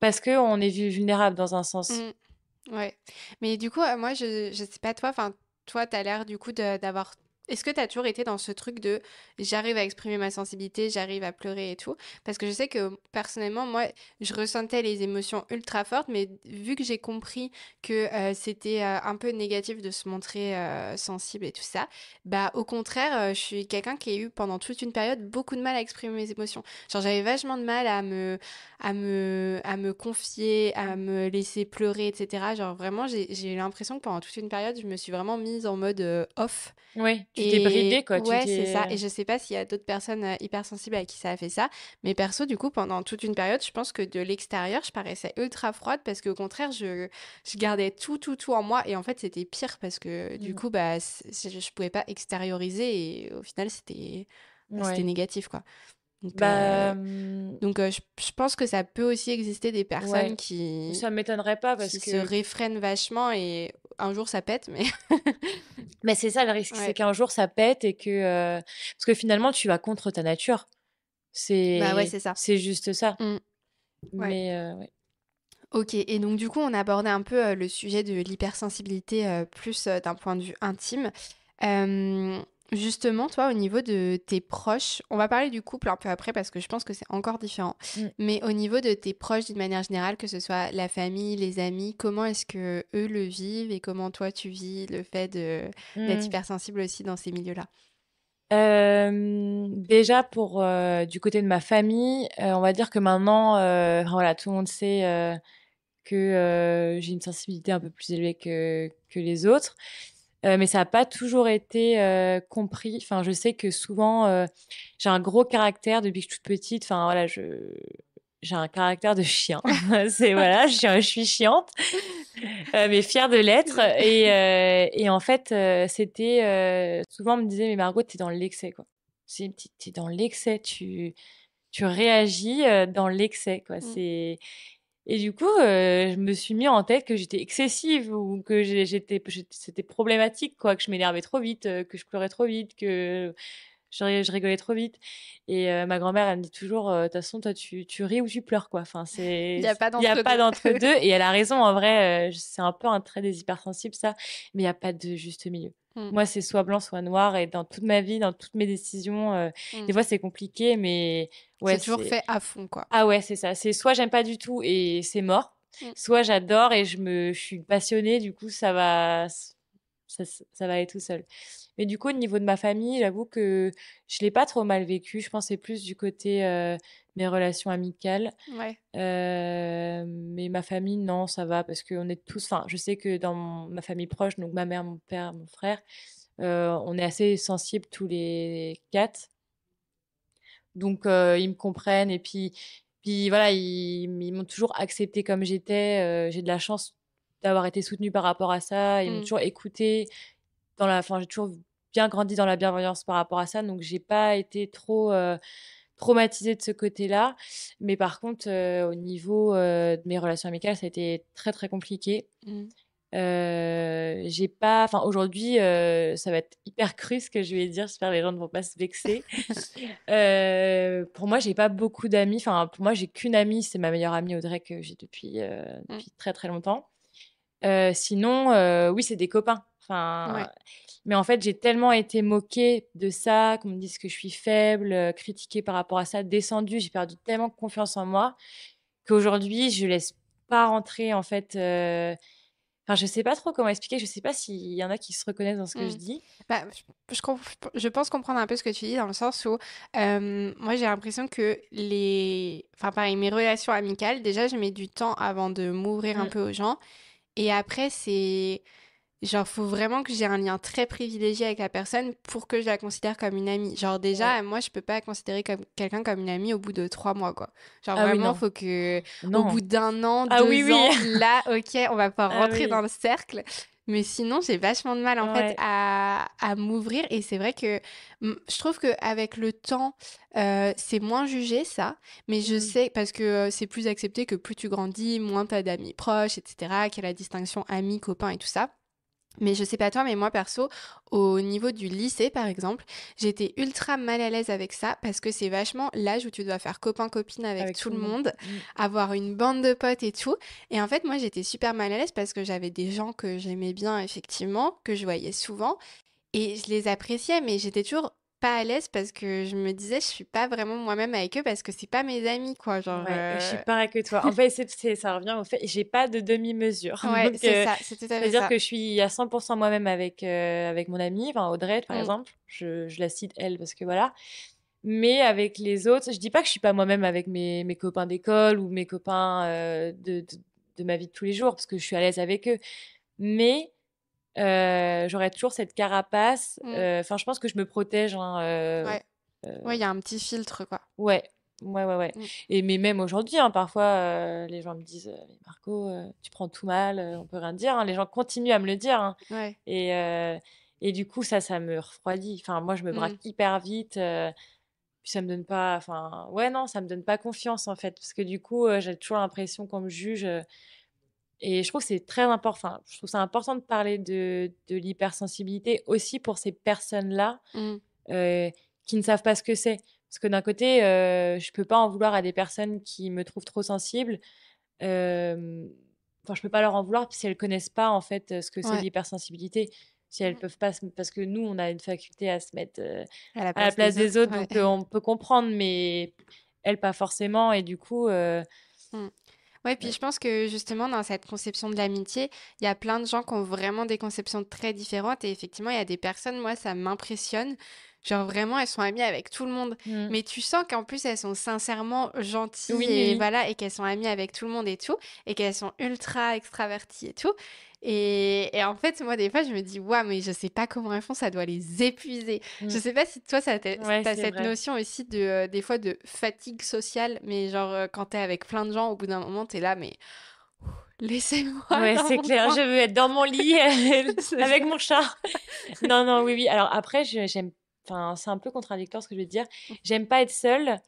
parce que on est vulnérable dans un sens. Mmh. Ouais. Mais du coup, euh, moi, je ne sais pas toi, enfin, toi, tu as l'air du coup d'avoir est-ce que tu as toujours été dans ce truc de j'arrive à exprimer ma sensibilité, j'arrive à pleurer et tout Parce que je sais que personnellement, moi, je ressentais les émotions ultra fortes, mais vu que j'ai compris que c'était un peu négatif de se montrer sensible et tout ça, bah au contraire, je suis quelqu'un qui a eu pendant toute une période beaucoup de mal à exprimer mes émotions. Genre j'avais vachement de mal à me, à me, à me confier, à me laisser pleurer, etc. Genre vraiment, j'ai eu l'impression que pendant toute une période, je me suis vraiment mise en mode off. Oui. Tu t'es bridée, quoi. Ouais, c'est ça. Et je sais pas s'il y a d'autres personnes euh, hypersensibles à qui ça a fait ça. Mais perso, du coup, pendant toute une période, je pense que de l'extérieur, je paraissais ultra froide parce qu'au contraire, je, je gardais tout, tout, tout en moi. Et en fait, c'était pire parce que du mm. coup, bah, je, je pouvais pas extérioriser. Et au final, c'était négatif, quoi. Donc, bah... Euh, donc euh, je, je, pense que ça peut aussi exister des personnes qui. Ça m'étonnerait pas parce qui que. se réfrènent vachement et un jour ça pète, mais. mais c'est ça le risque, c'est qu'un jour ça pète et que. Euh, parce que finalement, tu vas contre ta nature. C'est bah ouais, ça. C'est juste ça. Mmh. Mais euh, Ok, et donc du coup, on abordait un peu euh, le sujet de l'hypersensibilité plus d'un point de vue intime. Justement, toi, au niveau de tes proches, on va parler du couple un peu après parce que je pense que c'est encore différent. Mm. Mais au niveau de tes proches, d'une manière générale, que ce soit la famille, les amis, comment est-ce que eux le vivent et comment toi tu vis le fait d'être mm. hypersensible aussi dans ces milieux-là euh, déjà pour euh, du côté de ma famille, euh, on va dire que maintenant, voilà, tout le monde sait que j'ai une sensibilité un peu plus élevée que les autres. Euh, mais ça n'a pas toujours été euh, compris. Enfin, je sais que souvent, euh, j'ai un gros caractère depuis que je suis toute petite. Enfin, voilà, je j'ai un caractère de chien. c'est voilà, je, suis, chiante, mais fière de l'être. Et, en fait, c'était souvent on me disait mais Margot, t'es dans l'excès quoi. T'es dans l'excès, tu tu réagis dans l'excès quoi. Mm. C'est et du coup, euh, je me suis mis en tête que j'étais excessive ou que j'étais, c'était problématique, quoi, que je m'énervais trop vite, euh, que je pleurais trop vite, que je, rigolais trop vite. Et euh, ma grand-mère, elle me dit toujours, de toute façon, toi, tu, ris ou tu pleures, quoi. Enfin, c'est, il n'y a pas d'entre-deux. et elle a raison, en vrai, c'est un peu un trait des hypersensibles, ça, mais il n'y a pas de juste milieu. Mmh. Moi, c'est soit blanc, soit noir. Et dans toute ma vie, dans toutes mes décisions, euh, des mmh. fois, c'est compliqué, mais. c'est toujours fait à fond, quoi. Ah ouais, c'est ça. C'est soit j'aime pas du tout et c'est mort, mmh. soit j'adore et je me je suis passionnée, du coup, ça va ça, va aller tout seul. Mais du coup, au niveau de ma famille, j'avoue que je l'ai pas trop mal vécu. Je pensais plus du côté mes relations amicales. mais ma famille, non, ça va parce qu'on est tous. Enfin, je sais que dans ma famille proche, donc ma mère, mon père, mon frère, on est assez sensibles tous les quatre. Donc, ils me comprennent et puis. Puis voilà, ils, ils m'ont toujours accepté comme j'étais. J'ai de la chance d'avoir été soutenue par rapport à ça. Ils m'ont mmh. toujours écouté Dans la, fin, j'ai toujours bien grandi dans la bienveillance par rapport à ça. Donc, j'ai pas été trop euh, traumatisée de ce côté-là. Mais par contre, euh, au niveau euh, de mes relations amicales, ça a été très, très compliqué. Mmh. j'ai pas, enfin aujourd'hui, ça va être hyper cru ce que je vais dire. J'espère les gens ne vont pas se vexer. pour moi, j'ai pas beaucoup d'amis. Enfin, pour moi, j'ai qu'une amie, c'est ma meilleure amie Audrey que j'ai depuis, mmh. très très longtemps. Euh, sinon, euh, oui, c'est des copains. Enfin, Mais en fait, j'ai tellement été moquée de ça, qu'on me dise que je suis faible, euh, critiquée par rapport à ça, descendue, j'ai perdu tellement confiance en moi qu'aujourd'hui, je laisse pas rentrer en fait. Enfin, je sais pas trop comment expliquer. Je sais pas s'il y en a qui se reconnaissent dans ce que mmh. je dis. Bah, je, pense comprendre un peu ce que tu dis dans le sens où moi j'ai l'impression que les, enfin pareil, mes relations amicales, déjà je mets du temps avant de m'ouvrir un mmh. peu aux gens. Et après, c'est. Genre, faut vraiment que j'ai un lien très privilégié avec la personne pour que je la considère comme une amie. Genre, déjà, moi, je peux pas considérer comme quelqu'un comme une amie au bout de trois mois, quoi. Genre, ah vraiment, faut que. Au bout d'un an, ah deux ans, là, ok, on va pas ah rentrer dans le cercle. Mais sinon, j'ai vachement de mal en fait à, m'ouvrir. Et c'est vrai que je trouve qu'avec le temps, euh, c'est moins jugé ça. Mais je mmh. sais, parce que euh, c'est plus accepté que plus tu grandis, moins t'as d'amis proches, etc., qu'il y a la distinction ami, copain et tout ça. Mais je sais pas toi, mais moi perso, au niveau du lycée par exemple, j'étais ultra mal à l'aise avec ça parce que c'est vachement l'âge où tu dois faire copain-copine avec, tout, le monde, mmh. avoir une bande de potes et tout. Et en fait, moi j'étais super mal à l'aise parce que j'avais des gens que j'aimais bien effectivement, que je voyais souvent et je les appréciais, mais j'étais toujours pas à l'aise parce que je me disais je suis pas vraiment moi-même avec eux parce que c'est pas mes amis quoi genre je suis euh pas que toi en fait ça revient au fait j'ai pas de demi-mesure c'est euh, ça c'est tout à fait ça dire que je suis à 100% moi-même avec euh, avec mon amie enfin Audrey par mmh. exemple je, la cite elle parce que voilà mais avec les autres je dis pas que je suis pas moi-même avec mes, mes copains d'école ou mes copains de ma vie de tous les jours parce que je suis à l'aise avec eux mais euh, j'aurais toujours cette carapace. Mm. Euh, enfin, je pense que je me protège. Hein, euh, ouais, il y a un petit filtre, quoi. Ouais, ouais, ouais, ouais. Mm. Et mais même aujourd'hui, hein, parfois, les gens me disent, Marco, tu prends tout mal, on peut rien dire. Hein». Les gens continuent à me le dire. Hein. Et, et du coup, ça, ça me refroidit. Enfin, moi, je me braque mm. hyper vite. puis ça me donne pas, enfin, ouais, non, ça me donne pas confiance en fait, parce que du coup, j'ai toujours l'impression qu'on me juge et je trouve que c'est très important. je trouve ça important de parler de, de l'hypersensibilité aussi pour ces personnes-là mmh. qui ne savent pas ce que c'est. Parce que d'un côté, je ne peux pas en vouloir à des personnes qui me trouvent trop sensible. enfin, je ne peux pas leur en vouloir si elles ne connaissent pas en fait ce que c'est l'hypersensibilité. Si elles mmh. peuvent pas, parce que nous, on a une faculté à se mettre à la place, des, autres, donc on peut comprendre, mais elles pas forcément. Et du coup, mmh. Ouais, puis je pense que justement, dans cette conception de l'amitié, il y a plein de gens qui ont vraiment des conceptions très différentes. Et effectivement, il y a des personnes, moi, ça m'impressionne. Genre vraiment, elles sont amies avec tout le monde. Mmh. Mais tu sens qu'en plus, elles sont sincèrement gentilles et voilà, et qu'elles sont amies avec tout le monde et tout, et qu'elles sont ultra extraverties et tout. Et, en fait, moi, des fois, je me dis, waouh, mais je sais pas comment ils font, ça doit les épuiser. Mm. Je sais pas si toi, ça t'as cette notion aussi de, euh, des fois, de fatigue sociale, mais genre, euh, quand t'es avec plein de gens, au bout d'un moment, t'es là, mais. Laissez-moi. Ouais, c'est clair. Je veux être dans mon lit avec mon chat. non, non, oui, oui. Alors après, j'aime. Enfin, c'est un peu contradictoire ce que je veux dire. Mm. J'aime pas être seule,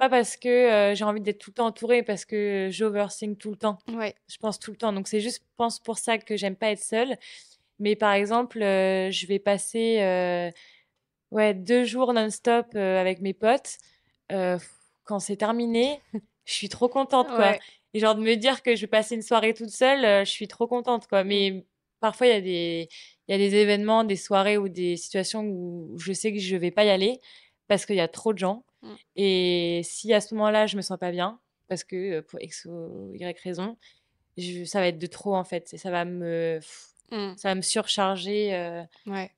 pas parce que euh, j'ai envie d'être tout le temps entourée, parce que j'overthink tout le temps. Ouais. Je pense tout le temps. Donc c'est juste, pense pour ça que j'aime pas être seule. Mais par exemple, euh, je vais passer euh, ouais, deux jours non-stop avec mes potes. quand c'est terminé, je suis trop contente. Quoi. Et genre de me dire que je vais passer une soirée toute seule, je suis trop contente. Quoi. Mais mm. parfois, il y a des il y a des événements, des soirées ou des situations où je sais que je vais pas y aller parce qu'il y a trop de gens. Mmh. Et si à ce moment-là, je me sens pas bien, parce que pour X ou Y raison, ça va être de trop en fait. ça va me, mmh. ça va me surcharger. Ouais.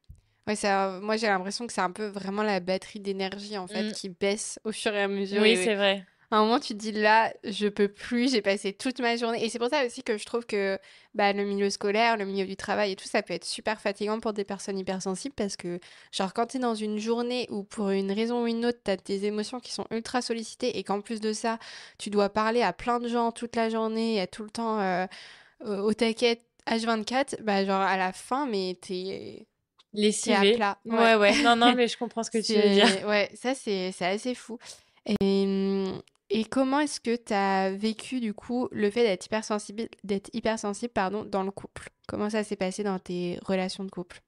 Ouais, moi j'ai l'impression que c'est un peu vraiment la batterie d'énergie en fait mmh. qui baisse au fur et à mesure. Oui, c'est vrai à un moment, tu te dis là, je peux plus, j'ai passé toute ma journée. Et c'est pour ça aussi que je trouve que bah, le milieu scolaire, le milieu du travail et tout, ça peut être super fatigant pour des personnes hypersensibles parce que, genre, quand tu es dans une journée où pour une raison ou une autre, tu as tes émotions qui sont ultra sollicitées et qu'en plus de ça, tu dois parler à plein de gens toute la journée, à tout le temps euh, au taquet H24, bah, genre, à la fin, mais t'es les à plat. Ouais. ouais. Non, non, mais je comprends ce que tu veux dire. Ouais, ça, c'est assez fou. Et, hum, et comment est-ce que tu as vécu du coup le fait d'être hypersensible, d'être hypersensible pardon, dans le couple Comment ça s'est passé dans tes relations de couple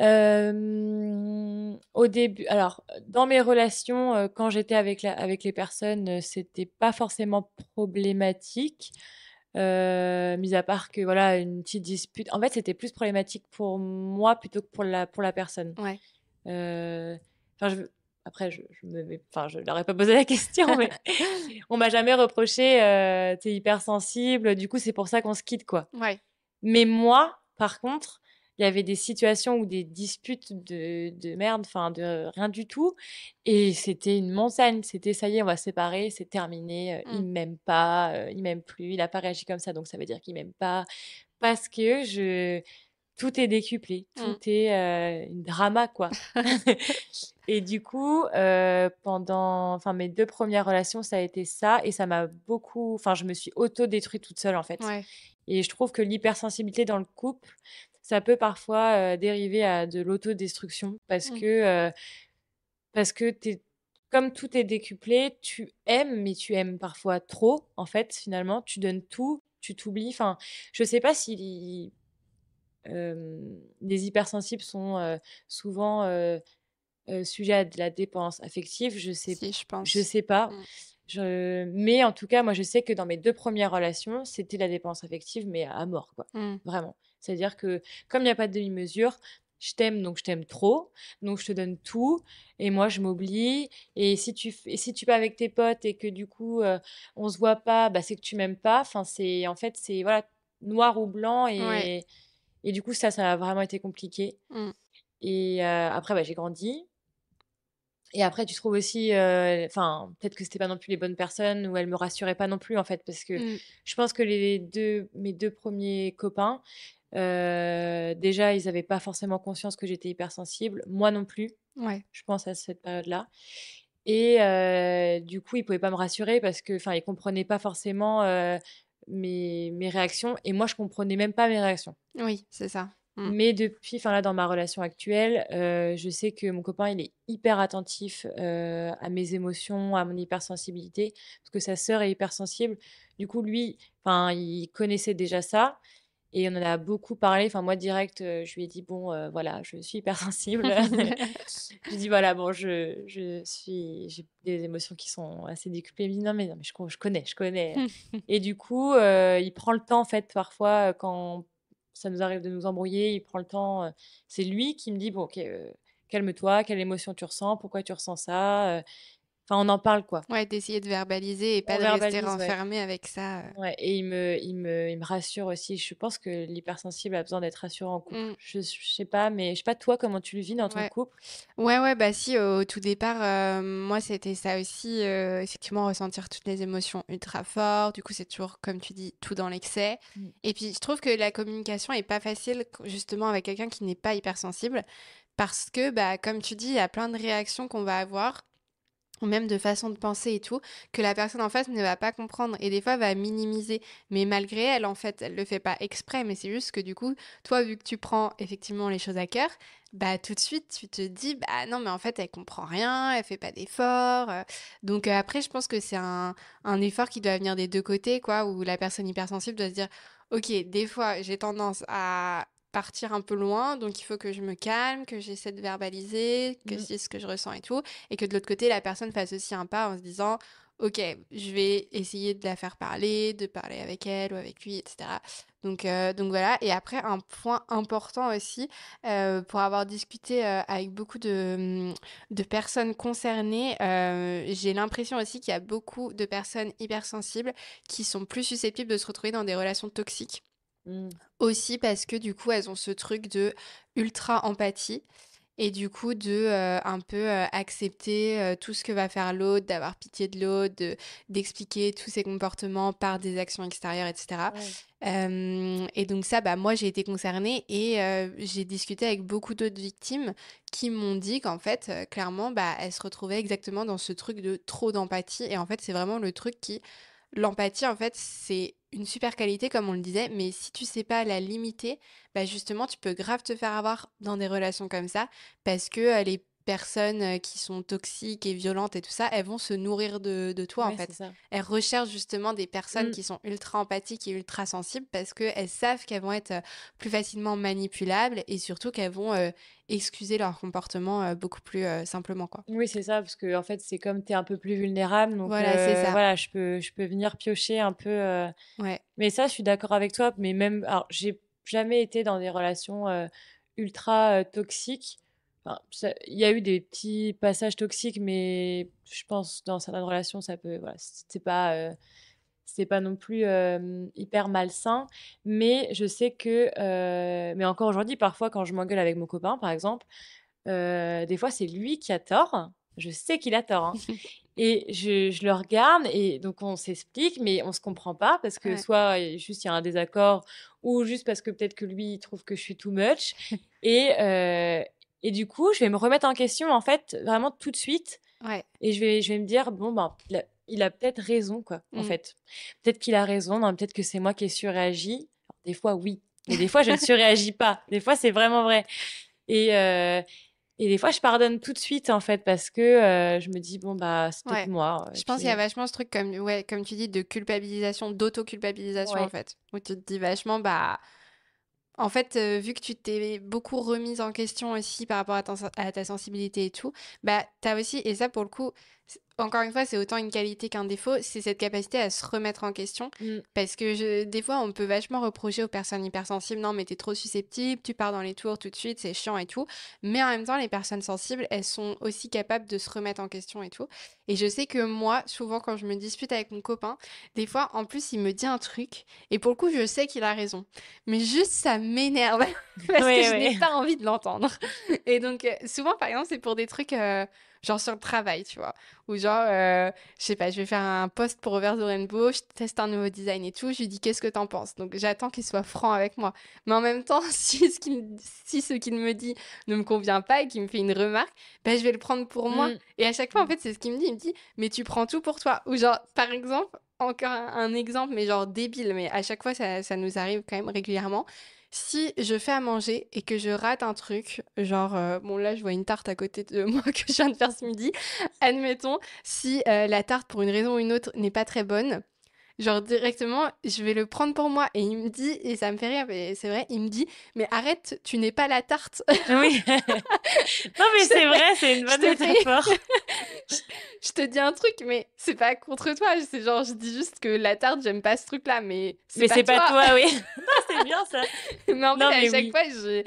euh, au début, alors dans mes relations, euh, quand j'étais avec, la, avec les personnes, euh, c'était pas forcément problématique, mis à part que voilà une petite dispute. En fait, c'était plus problématique pour moi plutôt que pour la pour la personne. Ouais. Enfin, je, après, je, ne me, je leur ai pas posé la question, mais on m'a jamais reproché, euh, t'es hypersensible, du coup, c'est pour ça qu'on se quitte, quoi. Ouais. Mais moi, par contre, il y avait des situations ou des disputes de, merde, enfin, de rien du tout. Et c'était une montagne. C'était ça y est, on va se séparer, c'est terminé. Euh, il Il mm. m'aime pas, il euh, il m'aime plus, il a pas réagi comme ça, donc ça veut dire qu'il m'aime pas. Parce que je tout est décuplé, mmh. tout est drama quoi. et du coup, pendant, enfin mes deux premières relations, ça a été ça et ça m'a beaucoup, enfin je me suis auto détruite toute seule en fait. Et je trouve que l'hypersensibilité dans le couple, ça peut parfois dériver à de l'autodestruction parce mmh. que parce que comme tout est décuplé, tu aimes mais tu aimes parfois trop en fait finalement, tu donnes tout, tu t'oublies. Enfin, je sais pas si les hypersensibles sont souvent sujets à de la dépendance affective. Je sais, si, je, je sais pas. Mmh. Je... Mais en tout cas, moi, je sais que dans mes deux premières relations, c'était la dépendance affective, mais à mort, quoi. Mmh. Vraiment. C'est-à-dire que comme il n'y a pas de demi-mesure, je t'aime, donc je t'aime trop, donc je te donne tout, et moi, je m'oublie. Et si tu et si tu pas avec tes potes et que du coup, on se voit pas, bah, c'est que tu m'aimes pas. Enfin, c'est en fait, c'est voilà, noir ou blanc et. Et du coup, ça, ça a vraiment été compliqué. Mmh. Et après, bah, j'ai grandi. Et après, tu trouves aussi, enfin, peut-être que c'était pas non plus les bonnes personnes ou elles me rassuraient pas non plus en fait, parce que mmh. je pense que les deux, mes deux premiers copains, déjà, ils n'avaient pas forcément conscience que j'étais hypersensible, moi non plus. Ouais. Je pense à cette période-là. Et du coup, ils pouvaient pas me rassurer parce que, enfin, ils comprenaient pas forcément mes, réactions et moi je comprenais même pas mes réactions. Oui, c'est ça. Mm. Mais depuis, enfin là dans ma relation actuelle, euh, je sais que mon copain il est hyper attentif euh, à mes émotions, à mon hypersensibilité, parce que sa sœur est hypersensible. Du coup lui, il connaissait déjà ça et on en a beaucoup parlé. Enfin, moi, direct, euh, je lui ai dit Bon, euh, voilà, je suis sensible. je lui ai dit Voilà, bon, je, je suis. J'ai des émotions qui sont assez décuplées. Il me dit Non, mais, non, mais je, je connais, je connais. et du coup, euh, il prend le temps, en fait, parfois, quand ça nous arrive de nous embrouiller, il prend le temps. c'est lui qui me dit Bon, ok calme-toi, quelle émotion tu ressens, pourquoi tu ressens ça. Enfin, on en parle quoi. Ouais, d'essayer de verbaliser et pas de rester renfermé avec ça. Euh. Ouais, et il me, il me, il me rassure aussi. Je pense que l'hypersensible a besoin d'être rassuré en couple. Mm. Je, sais pas, mais je sais pas toi comment tu le vis dans ton couple. Ouais, ouais, bah si, au, tout départ, euh, moi c'était ça aussi, euh, effectivement, ressentir toutes les émotions ultra fort. Du coup, c'est toujours, comme tu dis, tout dans l'excès. Mm. Et puis, je trouve que la communication est pas facile justement avec quelqu'un qui n'est pas hypersensible parce que, bah, comme tu dis, il y a plein de réactions qu'on va avoir ou même de façon de penser et tout, que la personne en face ne va pas comprendre et des fois va minimiser. Mais malgré elle, en fait, elle le fait pas exprès, mais c'est juste que du coup, toi, vu que tu prends effectivement les choses à cœur, bah tout de suite, tu te dis, bah non, mais en fait, elle comprend rien, elle fait pas d'effort. Euh. Donc euh, après, je pense que c'est un, un effort qui doit venir des deux côtés, quoi, où la personne hypersensible doit se dire, ok, des fois, j'ai tendance à partir un peu loin, donc il faut que je me calme, que j'essaie de verbaliser, que c'est mm. ce que je ressens et tout, et que de l'autre côté, la personne fasse aussi un pas en se disant, ok, je vais essayer de la faire parler, de parler avec elle ou avec lui, etc. Donc, euh, donc voilà, et après, un point important aussi, euh, pour avoir discuté euh, avec beaucoup de, mm, de personnes concernées, j'ai l'impression aussi qu'il y a beaucoup de personnes hypersensibles qui sont plus susceptibles de se retrouver dans des relations toxiques. Mmh. Aussi parce que du coup, elles ont ce truc de ultra empathie et du coup de euh, un peu euh, accepter euh, tout ce que va faire l'autre, d'avoir pitié de l'autre, d'expliquer tous ses comportements par des actions extérieures, etc. et donc ça, bah, moi j'ai été concernée et j'ai discuté avec beaucoup d'autres victimes qui m'ont dit qu'en fait, clairement, bah, elles se retrouvaient exactement dans ce truc de trop d'empathie. Et en fait, c'est vraiment le truc qui... L'empathie, en fait, c'est une super qualité, comme on le disait, mais si tu sais pas la limiter, bah justement, tu peux grave te faire avoir dans des relations comme ça, parce que elle est personnes euh, qui sont toxiques et violentes et tout ça, elles vont se nourrir de, toi en fait. Elles recherchent justement des personnes mm. qui sont ultra empathiques et ultra sensibles parce qu'elles savent qu'elles vont être euh, plus facilement manipulables et surtout qu'elles vont euh, excuser leur comportement beaucoup plus simplement quoi. Oui, c'est ça parce que en fait, c'est comme tu es un peu plus vulnérable donc voilà, c'est ça. voilà, je peux je peux venir piocher un peu Mais ça, je suis d'accord avec toi, mais même alors j'ai jamais été dans des relations ultra toxiques il y a eu des petits passages toxiques, mais je pense dans certaines relations, ça peut. Voilà, pas. Euh, pas non plus euh, hyper malsain, mais je sais que, euh, mais encore aujourd'hui, parfois quand je m'engueule avec mon copain, par exemple, des fois c'est lui qui a tort. Je sais qu'il a tort, hein. Et je, le regarde et donc on s'explique, mais on se comprend pas parce que soit juste il y a un désaccord ou juste parce que peut-être que lui il trouve que je suis too much. Et, et du coup, je vais me remettre en question, en fait, vraiment tout de suite. Ouais. Et je vais, je vais me dire, bon, ben, il a, peut-être raison, quoi, en mm. fait. Peut-être qu'il a raison, peut-être que c'est moi qui ai surréagi. des fois, oui. Mais des fois, je ne surréagis pas. Des fois, c'est vraiment vrai. Et, euh, et des fois, je pardonne tout de suite, en fait, parce que euh, je me dis, bon, ben, c'est peut-être moi. Je pense qu'il y a vachement ce truc, comme, ouais, comme tu dis, de culpabilisation, d'auto-culpabilisation, en fait. Où tu te dis vachement, bah, en fait, euh, vu que tu t'es beaucoup remise en question aussi par rapport à, à ta sensibilité et tout, bah, tu as aussi, et ça pour le coup, encore une fois, c'est autant une qualité qu'un défaut, c'est cette capacité à se remettre en question. Mm. Parce que des fois, on peut vachement reprocher aux personnes hypersensibles, non, mais t'es trop susceptible, tu pars dans les tours tout de suite, c'est chiant et tout. Mais en même temps, les personnes sensibles, elles sont aussi capables de se remettre en question et tout. Et je sais que moi, souvent, quand je me dispute avec mon copain, des fois, en plus, il me dit un truc, et pour le coup, je sais qu'il a raison. Mais juste, ça m'énerve, parce que je n'ai pas envie de l'entendre. Et donc, euh, souvent, par exemple, c'est pour des trucs... Euh, genre sur le travail, tu vois. Ou genre, euh, je sais pas, je vais faire un post pour the Rainbow, je teste un nouveau design et tout, je lui dis qu'est-ce que t'en penses. Donc j'attends qu'il soit franc avec moi. Mais en même temps, si ce qu'il si ce qu'il me dit ne me convient pas et qu'il me fait une remarque, ben je vais le prendre pour moi. Mm. Et à chaque fois, en mm. fait, c'est ce qu'il me dit. Il me dit, mais tu prends tout pour toi. Ou genre, par exemple, encore un, un exemple, mais genre débile, mais à chaque fois, ça, ça nous arrive quand même régulièrement si je fais à manger et que je rate un truc, genre, euh, bon là je vois une tarte à côté de moi que je viens de faire ce midi, admettons, si euh, la tarte pour une raison ou une autre n'est pas très bonne, Genre directement, je vais le prendre pour moi. Et il me dit, et ça me fait rire, mais c'est vrai, il me dit, mais arrête, tu n'es pas la tarte. Ah oui. non, mais c'est vrai, c'est une bonne métaphore. je te dis un truc, mais c'est pas contre toi. C'est genre, je dis juste que la tarte, j'aime pas ce truc-là, mais c'est mais c'est pas toi, oui. non, c'est bien ça. non, mais à chaque fois,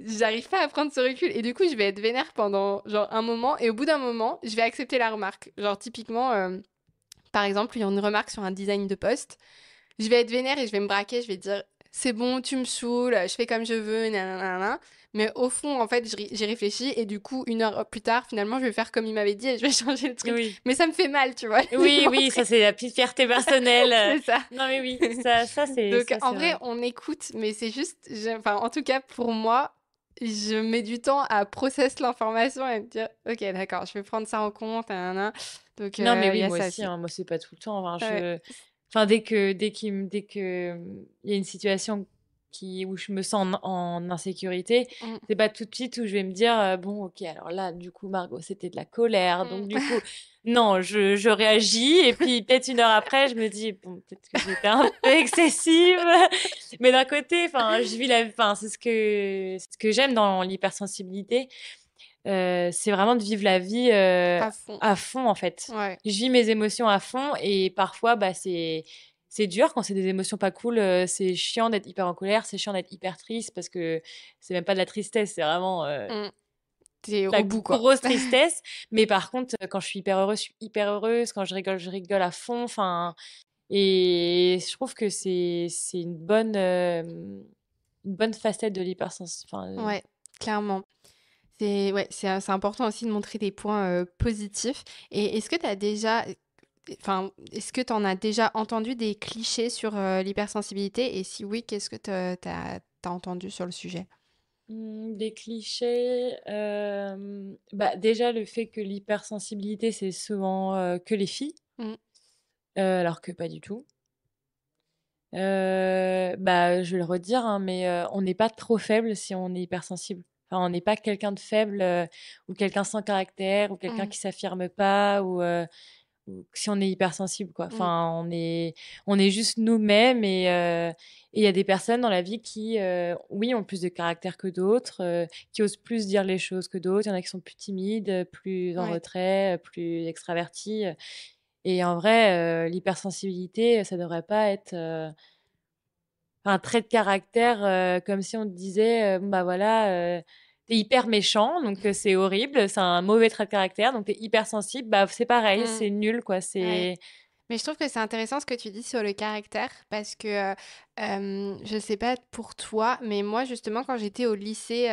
j'arrive pas à prendre ce recul. Et du coup, je vais être vénère pendant genre un moment. Et au bout d'un moment, je vais accepter la remarque. Genre, typiquement. Euh, par exemple, il y a une remarque sur un design de poste, je vais être vénère et je vais me braquer, je vais dire c'est bon, tu me saoules, je fais comme je veux, Mais au fond, en fait, j'ai réfléchi et du coup, une heure plus tard, finalement, je vais faire comme il m'avait dit et je vais changer le truc. Mais ça me fait mal, tu vois. Oui, oui, ça c'est la petite fierté personnelle. c'est ça. Non mais oui, ça, ça c'est. Donc en vrai, vrai, on écoute, mais c'est juste, enfin, en tout cas pour moi, je mets du temps à processer l'information et me dire ok d'accord je vais prendre ça en compte donc non mais euh, oui moi ça aussi hein, moi c'est pas tout le temps enfin, dès que dès qu'il dès que il y a une situation où je me sens en, insécurité, mmh. c'est pas tout de suite où je vais me dire bon, ok, alors là, du coup, Margot, c'était de la colère, donc mmh. du coup, non, je, réagis, et puis peut-être une heure après, je me dis bon, peut-être que j'étais un peu excessive, mais d'un côté, enfin, je vis la, enfin, c'est ce que, ce que j'aime dans l'hypersensibilité. c'est vraiment de vivre la vie à, fond. en fait. Je vis mes émotions à fond et parfois bah, c'est c'est dur quand c'est des émotions pas cool. Euh, c'est chiant d'être hyper en colère, c'est chiant d'être hyper triste parce que c'est même pas de la tristesse, c'est vraiment. Euh, mmh. grosse tristesse. mais par contre, euh, quand je suis hyper heureuse, je suis hyper heureuse. Quand je rigole, je rigole à fond. Enfin, et je trouve que c'est, une bonne euh, une bonne facette de l'hypersens. Enfin, Ouais, clairement. C'est ouais, important aussi de montrer des points positifs. Et est-ce que tu as déjà Enfin, est-ce que tu en as déjà entendu des clichés sur euh, l'hypersensibilité Et si oui, qu'est-ce que tu as, entendu sur le sujet mmh, Des clichés. Euh, bah, déjà, le fait que l'hypersensibilité, c'est souvent euh, que les filles, mmh. alors que pas du tout. bah, je vais le redire, hein, mais on n'est pas trop faible si on est hypersensible. on n'est pas quelqu'un de faible ou quelqu'un sans caractère ou quelqu'un qui mmh. qui s'affirme pas ou si on est hypersensible quoi. Mmh. Enfin, on est on est juste nous-mêmes euh, et il y a des personnes dans la vie qui euh, oui, ont plus de caractère que d'autres, euh, qui osent plus dire les choses que d'autres, il y en a qui sont plus timides, plus en retrait, plus extravertis et en vrai l'hypersensibilité, ça devrait pas être un trait de caractère comme si on disait bah voilà t'es hyper méchant, donc euh, c'est horrible, c'est un mauvais trait de caractère, donc t'es hyper sensible, bah c'est pareil, mmh. c'est nul quoi, c'est. Mais je trouve que c'est intéressant ce que tu dis sur le caractère parce que euh, euh, je sais pas pour toi, mais moi justement quand j'étais au lycée,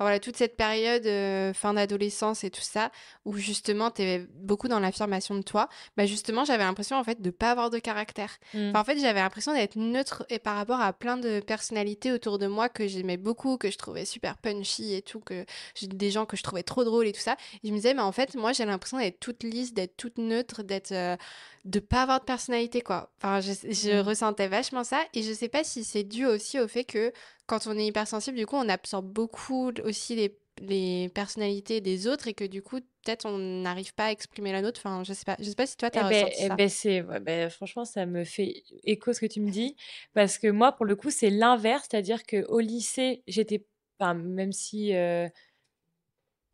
voilà, toute cette période euh, fin d'adolescence et tout ça, où justement tu es beaucoup dans l'affirmation de toi, bah justement j'avais l'impression en fait de pas avoir de caractère. Mm. en fait j'avais l'impression d'être neutre et par rapport à plein de personnalités autour de moi que j'aimais beaucoup, que je trouvais super punchy et tout, que des gens que je trouvais trop drôles et tout ça. je me disais, mais en fait moi j'ai l'impression d'être toute lisse, d'être toute neutre, d'être euh, de pas avoir de personnalité quoi. Enfin, je, mm. ressentais vachement ça et je sais pas si c'est dû aussi au fait que quand on est hypersensible, du coup, on absorbe beaucoup aussi les, personnalités des autres et que du coup, peut-être on n'arrive pas à exprimer la nôtre. Enfin, je sais pas, je sais pas si toi, tu as eh ben, ressenti eh ça. Ben ben, franchement, ça me fait écho ce que tu me dis parce que moi, pour le coup, c'est l'inverse, c'est-à-dire que au lycée, j'étais, même si. Euh,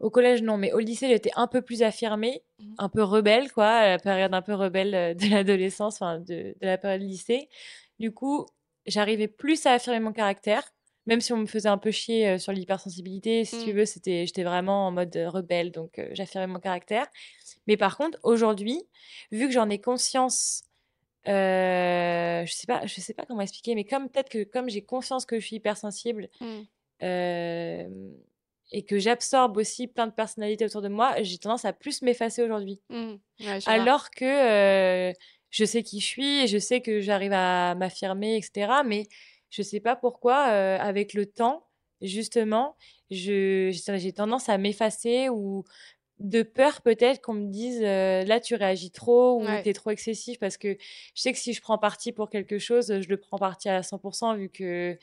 au collège, non, mais au lycée, j'étais un peu plus affirmée, mmh un peu rebelle, quoi, à la période un peu rebelle euh, de l'adolescence, enfin, de, de la période lycée. Du coup, j'arrivais plus à affirmer mon caractère même si on me faisait un peu chier sur l'hypersensibilité, si tu mmh. veux, c'était, j'étais vraiment en mode rebelle, donc j'affirmais mon caractère. Mais par contre, aujourd'hui, vu que j'en ai conscience, je sais pas, je sais pas comment expliquer, mais comme peut-être que comme j'ai conscience que je suis hypersensible mmh. et que j'absorbe aussi plein de personnalités autour de moi, j'ai tendance à plus m'effacer aujourd'hui. Mmh. Alors que je sais qui je suis et je sais que j'arrive à m'affirmer, etc. Mais je sais pas pourquoi, euh, avec le temps, justement, j'ai tendance à m'effacer ou de peur peut-être qu'on me dise euh, là tu réagis trop ou tu t'es trop excessif parce que je sais que si je prends parti pour quelque chose, je le prends parti à 100% vu que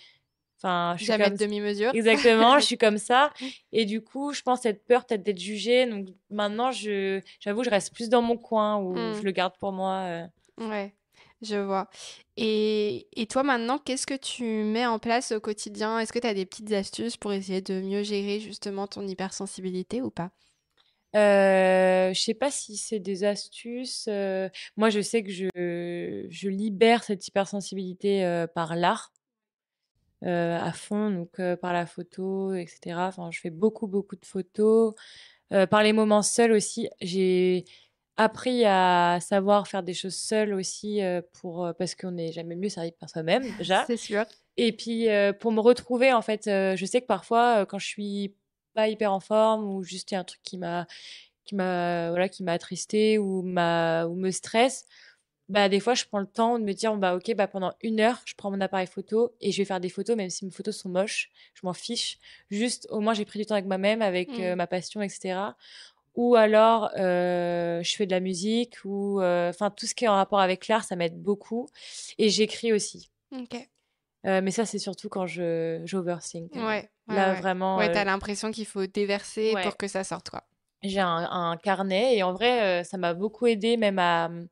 Enfin, je suis comme... de demi-mesure. Exactement, je suis comme ça. Mmh. Et du coup, je pense être peur peut-être d'être jugée. Donc maintenant, je, j'avoue, je reste plus dans mon coin ou mmh. je le garde pour moi. Euh. Ouais. Je vois. Et, et toi, maintenant, qu'est-ce que tu mets en place au quotidien? Est-ce que tu as des petites astuces pour essayer de mieux gérer justement ton hypersensibilité ou pas? Euh, je sais pas si c'est des astuces. moi, je sais que je, je libère cette hypersensibilité par l'art à fond, donc par la photo, etc. Enfin, je fais beaucoup, beaucoup de photos. par les moments seuls aussi, j'ai appris à savoir faire des choses seules aussi euh, pour euh, parce qu'on n'est jamais mieux servi par soi-même déjà. C'est sûr. Et puis euh, pour me retrouver en fait, je sais que parfois quand je suis pas hyper en forme ou juste il y a un truc qui m'a qui m'a voilà qui m'a attristé ou m'a ou me stresse, bah des fois je prends le temps de me dire bah ok bah pendant une heure je prends mon appareil photo et je vais faire des photos même si mes photos sont moches, je m'en fiche. Juste au moins j'ai pris du temps avec moi-même, avec mmh. ma passion, etc ou alors euh, je fais de la musique, ou euh, enfin tout ce qui est en rapport avec l'art, ça m'aide beaucoup. Et j'écris aussi. Ok. Euh, mais ça, c'est surtout quand je j'overthink. Ouais, ouais, Là, vraiment. Ouais, t'as l'impression qu'il faut déverser pour que ça sorte, quoi. J'ai un, carnet et en vrai, ça m'a beaucoup aidé, même à. Hum,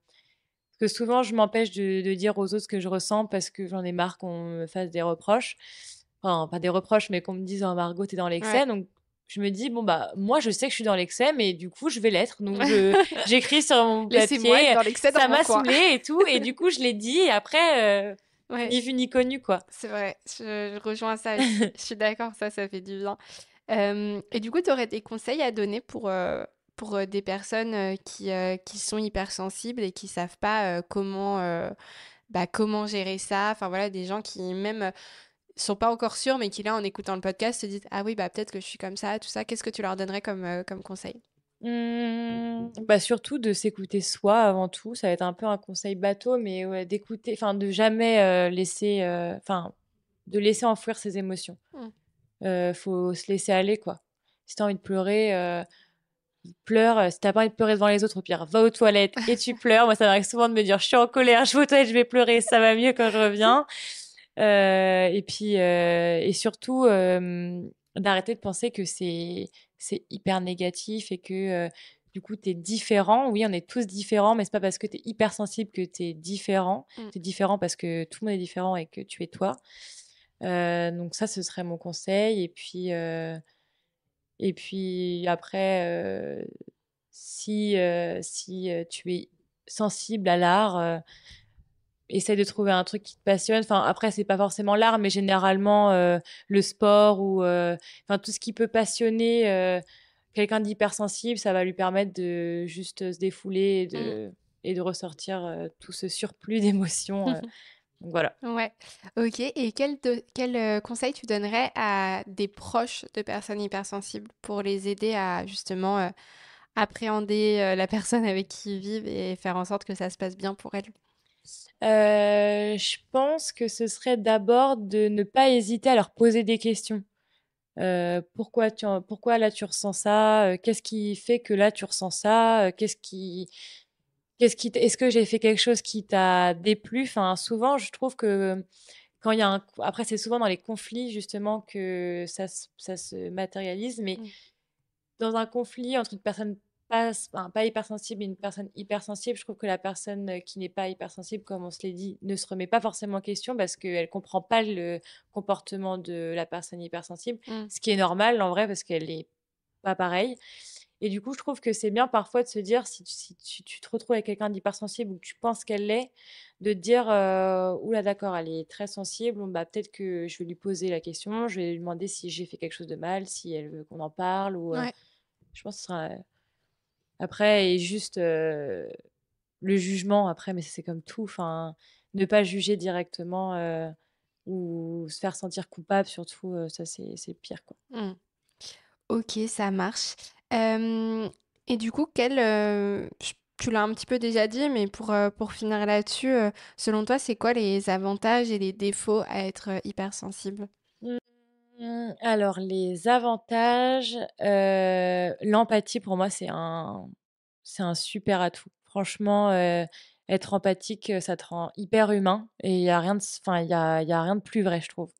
parce que souvent, je m'empêche de, de, dire aux autres ce que je ressens parce que j'en ai marre qu'on me fasse des reproches. Enfin, pas des reproches, mais qu'on me dise, oh, Margot, t'es dans l'excès. Donc, je me dis bon bah moi je sais que je suis dans l'excès mais du coup je vais l'être donc j'écris sur mon papier ça m'a saoulé et tout et du coup je l'ai dit et après euh, ni vu ni connu quoi c'est vrai je, rejoins ça je, suis d'accord ça ça fait du bien euh, et du coup tu aurais des conseils à donner pour euh, pour des personnes qui, qui sont hypersensibles et qui savent pas comment bah, comment gérer ça enfin voilà des gens qui même sont pas encore sûrs, mais qui là, en écoutant le podcast, se disent Ah oui, bah peut-être que je suis comme ça, tout ça. Qu'est-ce que tu leur donnerais comme, euh, comme conseil mmh, bah surtout de s'écouter soi avant tout. Ça va être un peu un conseil bateau, mais d'écouter, enfin de jamais euh, laisser, euh, enfin de laisser enfouir ses émotions. Mmh. faut se laisser aller quoi. Si as envie de pleurer, pleure. Si t'as pas envie de pleurer devant les autres, au pire, va aux toilettes et tu pleures. Moi, ça m'arrive souvent de me dire, je suis en colère, je vais aux toilettes, je vais pleurer, ça va mieux quand je reviens. Euh, et puis, euh, et surtout, euh, d'arrêter de penser que c'est hyper négatif et que du coup, tu es différent. Oui, on est tous différents, mais c'est pas parce que tu es hypersensible que tu es différent. Mm. Tu es différent parce que tout le monde est différent et que tu es toi. donc ça, ce serait mon conseil. Et puis, et puis après, si, si tu es sensible à l'art, Essaye de trouver un truc qui te passionne. Enfin, après, c'est pas forcément l'art, mais généralement euh, le sport ou euh, enfin tout ce qui peut passionner euh, quelqu'un d'hypersensible, ça va lui permettre de juste se défouler et de, mmh. ressortir tout ce surplus d'émotions. donc voilà. Ouais. Ok. Et quel, quel conseil tu donnerais à des proches de personnes hypersensibles pour les aider à justement appréhender la personne avec qui ils vivent et faire en sorte que ça se passe bien pour elles euh, je pense que ce serait d'abord de ne pas hésiter à leur poser des questions. Euh, pourquoi, tu pourquoi là tu ressens ça euh, Qu'est-ce qui fait que là tu ressens ça Qu'est-ce qui, qu'est-ce est-ce que j'ai fait quelque chose qui t'a déplu Enfin, souvent, je trouve que quand il y a un, après c'est souvent dans les conflits justement que ça, se- matérialise, mais mmh. dans un conflit entre une personne pas, pas hypersensible, une personne hypersensible, je trouve que la personne euh, qui n'est pas hypersensible, comme on se l'est dit, ne se remet pas forcément en question parce qu'elle ne comprend pas le comportement de la personne hypersensible, mmh. ce qui est normal en vrai parce qu'elle n'est pas pareille. Et du coup, je trouve que c'est bien parfois de se dire, si, tu, te retrouves avec quelqu'un d'hypersensible ou que tu penses qu'elle l'est, de dire, euh, oula, d'accord, elle est très sensible, bah, peut-être que je vais lui poser la question, je vais lui demander si j'ai fait quelque chose de mal, si elle veut qu'on en parle. ou euh». Je pense que ce sera après, et juste le jugement, après, mais c'est comme tout. Enfin, ne pas juger directement ou se faire sentir coupable, surtout, ça, c'est pire. Quoi. Mmh. Ok, ça marche. et du coup, quel, tu l'as un petit peu déjà dit, mais pour, pour finir là-dessus, selon toi, c'est quoi les avantages et les défauts à être hypersensible mmh. Mmh, alors les avantages, l'empathie pour moi c'est un c'est un super atout. Franchement, être empathique, ça te rend hyper humain et il y a rien de y a rien de plus vrai je trouve.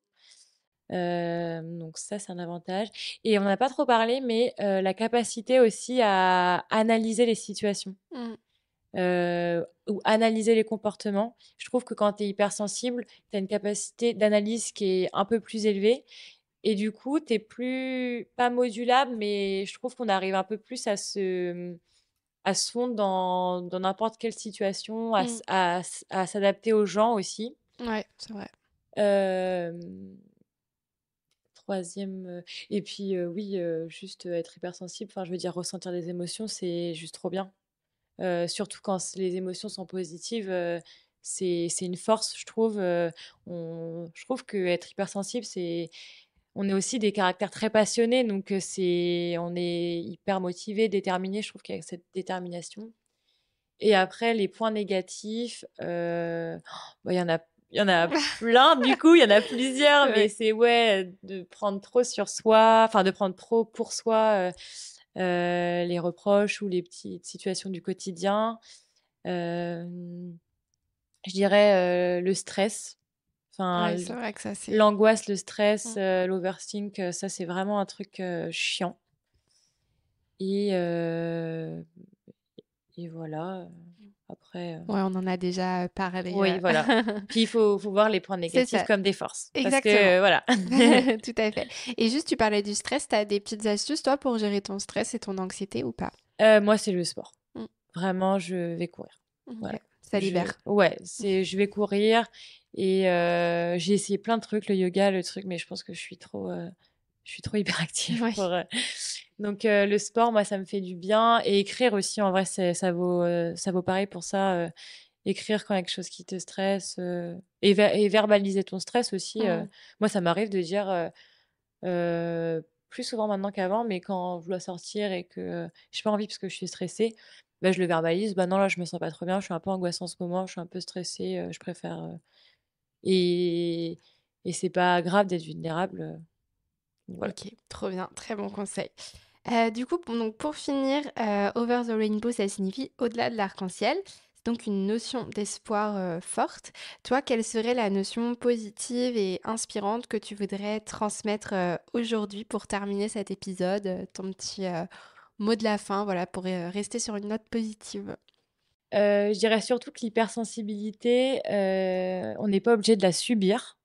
donc ça c'est un avantage et on n'a pas trop parlé mais, la capacité aussi à analyser les situations, mmh. ou analyser les comportements. Je trouve que quand tu es hypersensible, tu as une capacité d'analyse qui est un peu plus élevée et du coup, tu es plus, pas modulable, mais je trouve qu'on arrive un peu plus à se, à se fondre dans, dans n'importe quelle situation, à, mmh. à, s'adapter aux gens aussi. Ouais, c'est vrai. troisième. Et puis, oui, juste être hypersensible, enfin, je veux dire, ressentir des émotions, c'est juste trop bien. surtout quand les émotions sont positives c'est une force, je trouve. on, je trouve que être hypersensible, c'est on est aussi des caractères très passionnés, donc c'est, on est hyper motivé, déterminé. Je trouve qu'il y a cette détermination. Et après, les points négatifs, bah, il y en a, il y en a plein. du coup, il y en a plusieurs, mais c'est ouais de prendre trop sur soi, enfin de prendre trop pour soi les reproches ou les petites situations du quotidien. je dirais le stress Enfin, c'est vrai que ça, c'est... L'angoisse, le stress, mmh. l'overthink, ça, c'est vraiment un truc chiant. Et, et voilà. Mmh. Après. Ouais, on en a déjà parlé. Oui, voilà. Puis il faut, faut, voir les points négatifs comme des forces. Exactement. Parce que, voilà. Tout à fait. Et juste, tu parlais du stress. Tu as des petites astuces, toi, pour gérer ton stress et ton anxiété ou pas euh, Moi, c'est le sport. Mmh. Vraiment, je vais courir. Voilà. Ça libère. Ouais, c'est je vais courir et j'ai essayé plein de trucs, le yoga, le truc, mais je pense que je suis trop, je suis trop hyperactive. Donc le sport, moi, ça me fait du bien. Et écrire aussi, en vrai, ça vaut, ça vaut pareil pour ça. écrire quand il y a quelque chose qui te stresse et, verbaliser ton stress aussi. moi, ça m'arrive de dire plus souvent maintenant qu'avant, mais quand je dois sortir et que je n'ai pas envie parce que je suis stressée, bah, je le verbalise. Bah non, là, je me sens pas trop bien, je suis un peu angoissée en ce moment, je suis un peu stressée, je préfère et, c'est pas grave d'être vulnérable. Euh, ok, trop bien, très bon conseil. Euh, du coup, pour, donc, pour finir, euh, Over the Rainbow, ça signifie au-delà de l'arc-en-ciel. C'est donc une notion d'espoir forte. Toi, quelle serait la notion positive et inspirante que tu voudrais transmettre aujourd'hui pour terminer cet épisode Ton petit mot de la fin, voilà, pour rester sur une note positive. Euh, je dirais surtout que l'hypersensibilité, euh, on n'est pas obligé de la subir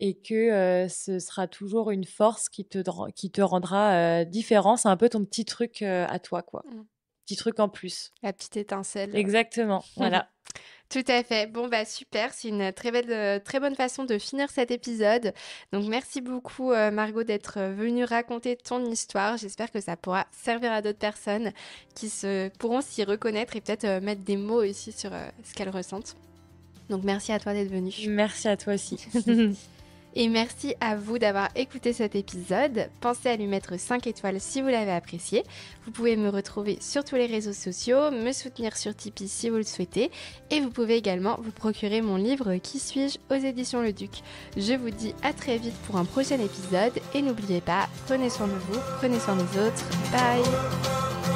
et que euh, ce sera toujours une force qui te, qui te rendra différent. C'est un peu ton petit truc à toi, quoi. Mmh. Petit truc en plus. La petite étincelle. Exactement, voilà. Tout à fait. Bon, bah super, c'est une très belle, euh, très bonne façon de finir cet épisode. Donc merci beaucoup euh, Margot d'être euh, venue raconter ton histoire. J'espère que ça pourra servir à d'autres personnes qui se, pourront s'y reconnaître et peut-être mettre des mots aussi sur ce qu'elles ressentent. Donc merci à toi d'être venue. Merci à toi aussi. Et merci à vous d'avoir écouté cet épisode. Pensez à lui mettre 5 étoiles si vous l'avez apprécié. Vous pouvez me retrouver sur tous les réseaux sociaux, me soutenir sur Tipeee si vous le souhaitez. Et vous pouvez également vous procurer mon livre Qui suis-je aux éditions Le Duc. Je vous dis à très vite pour un prochain épisode. Et n'oubliez pas, prenez soin de vous, prenez soin des autres. Bye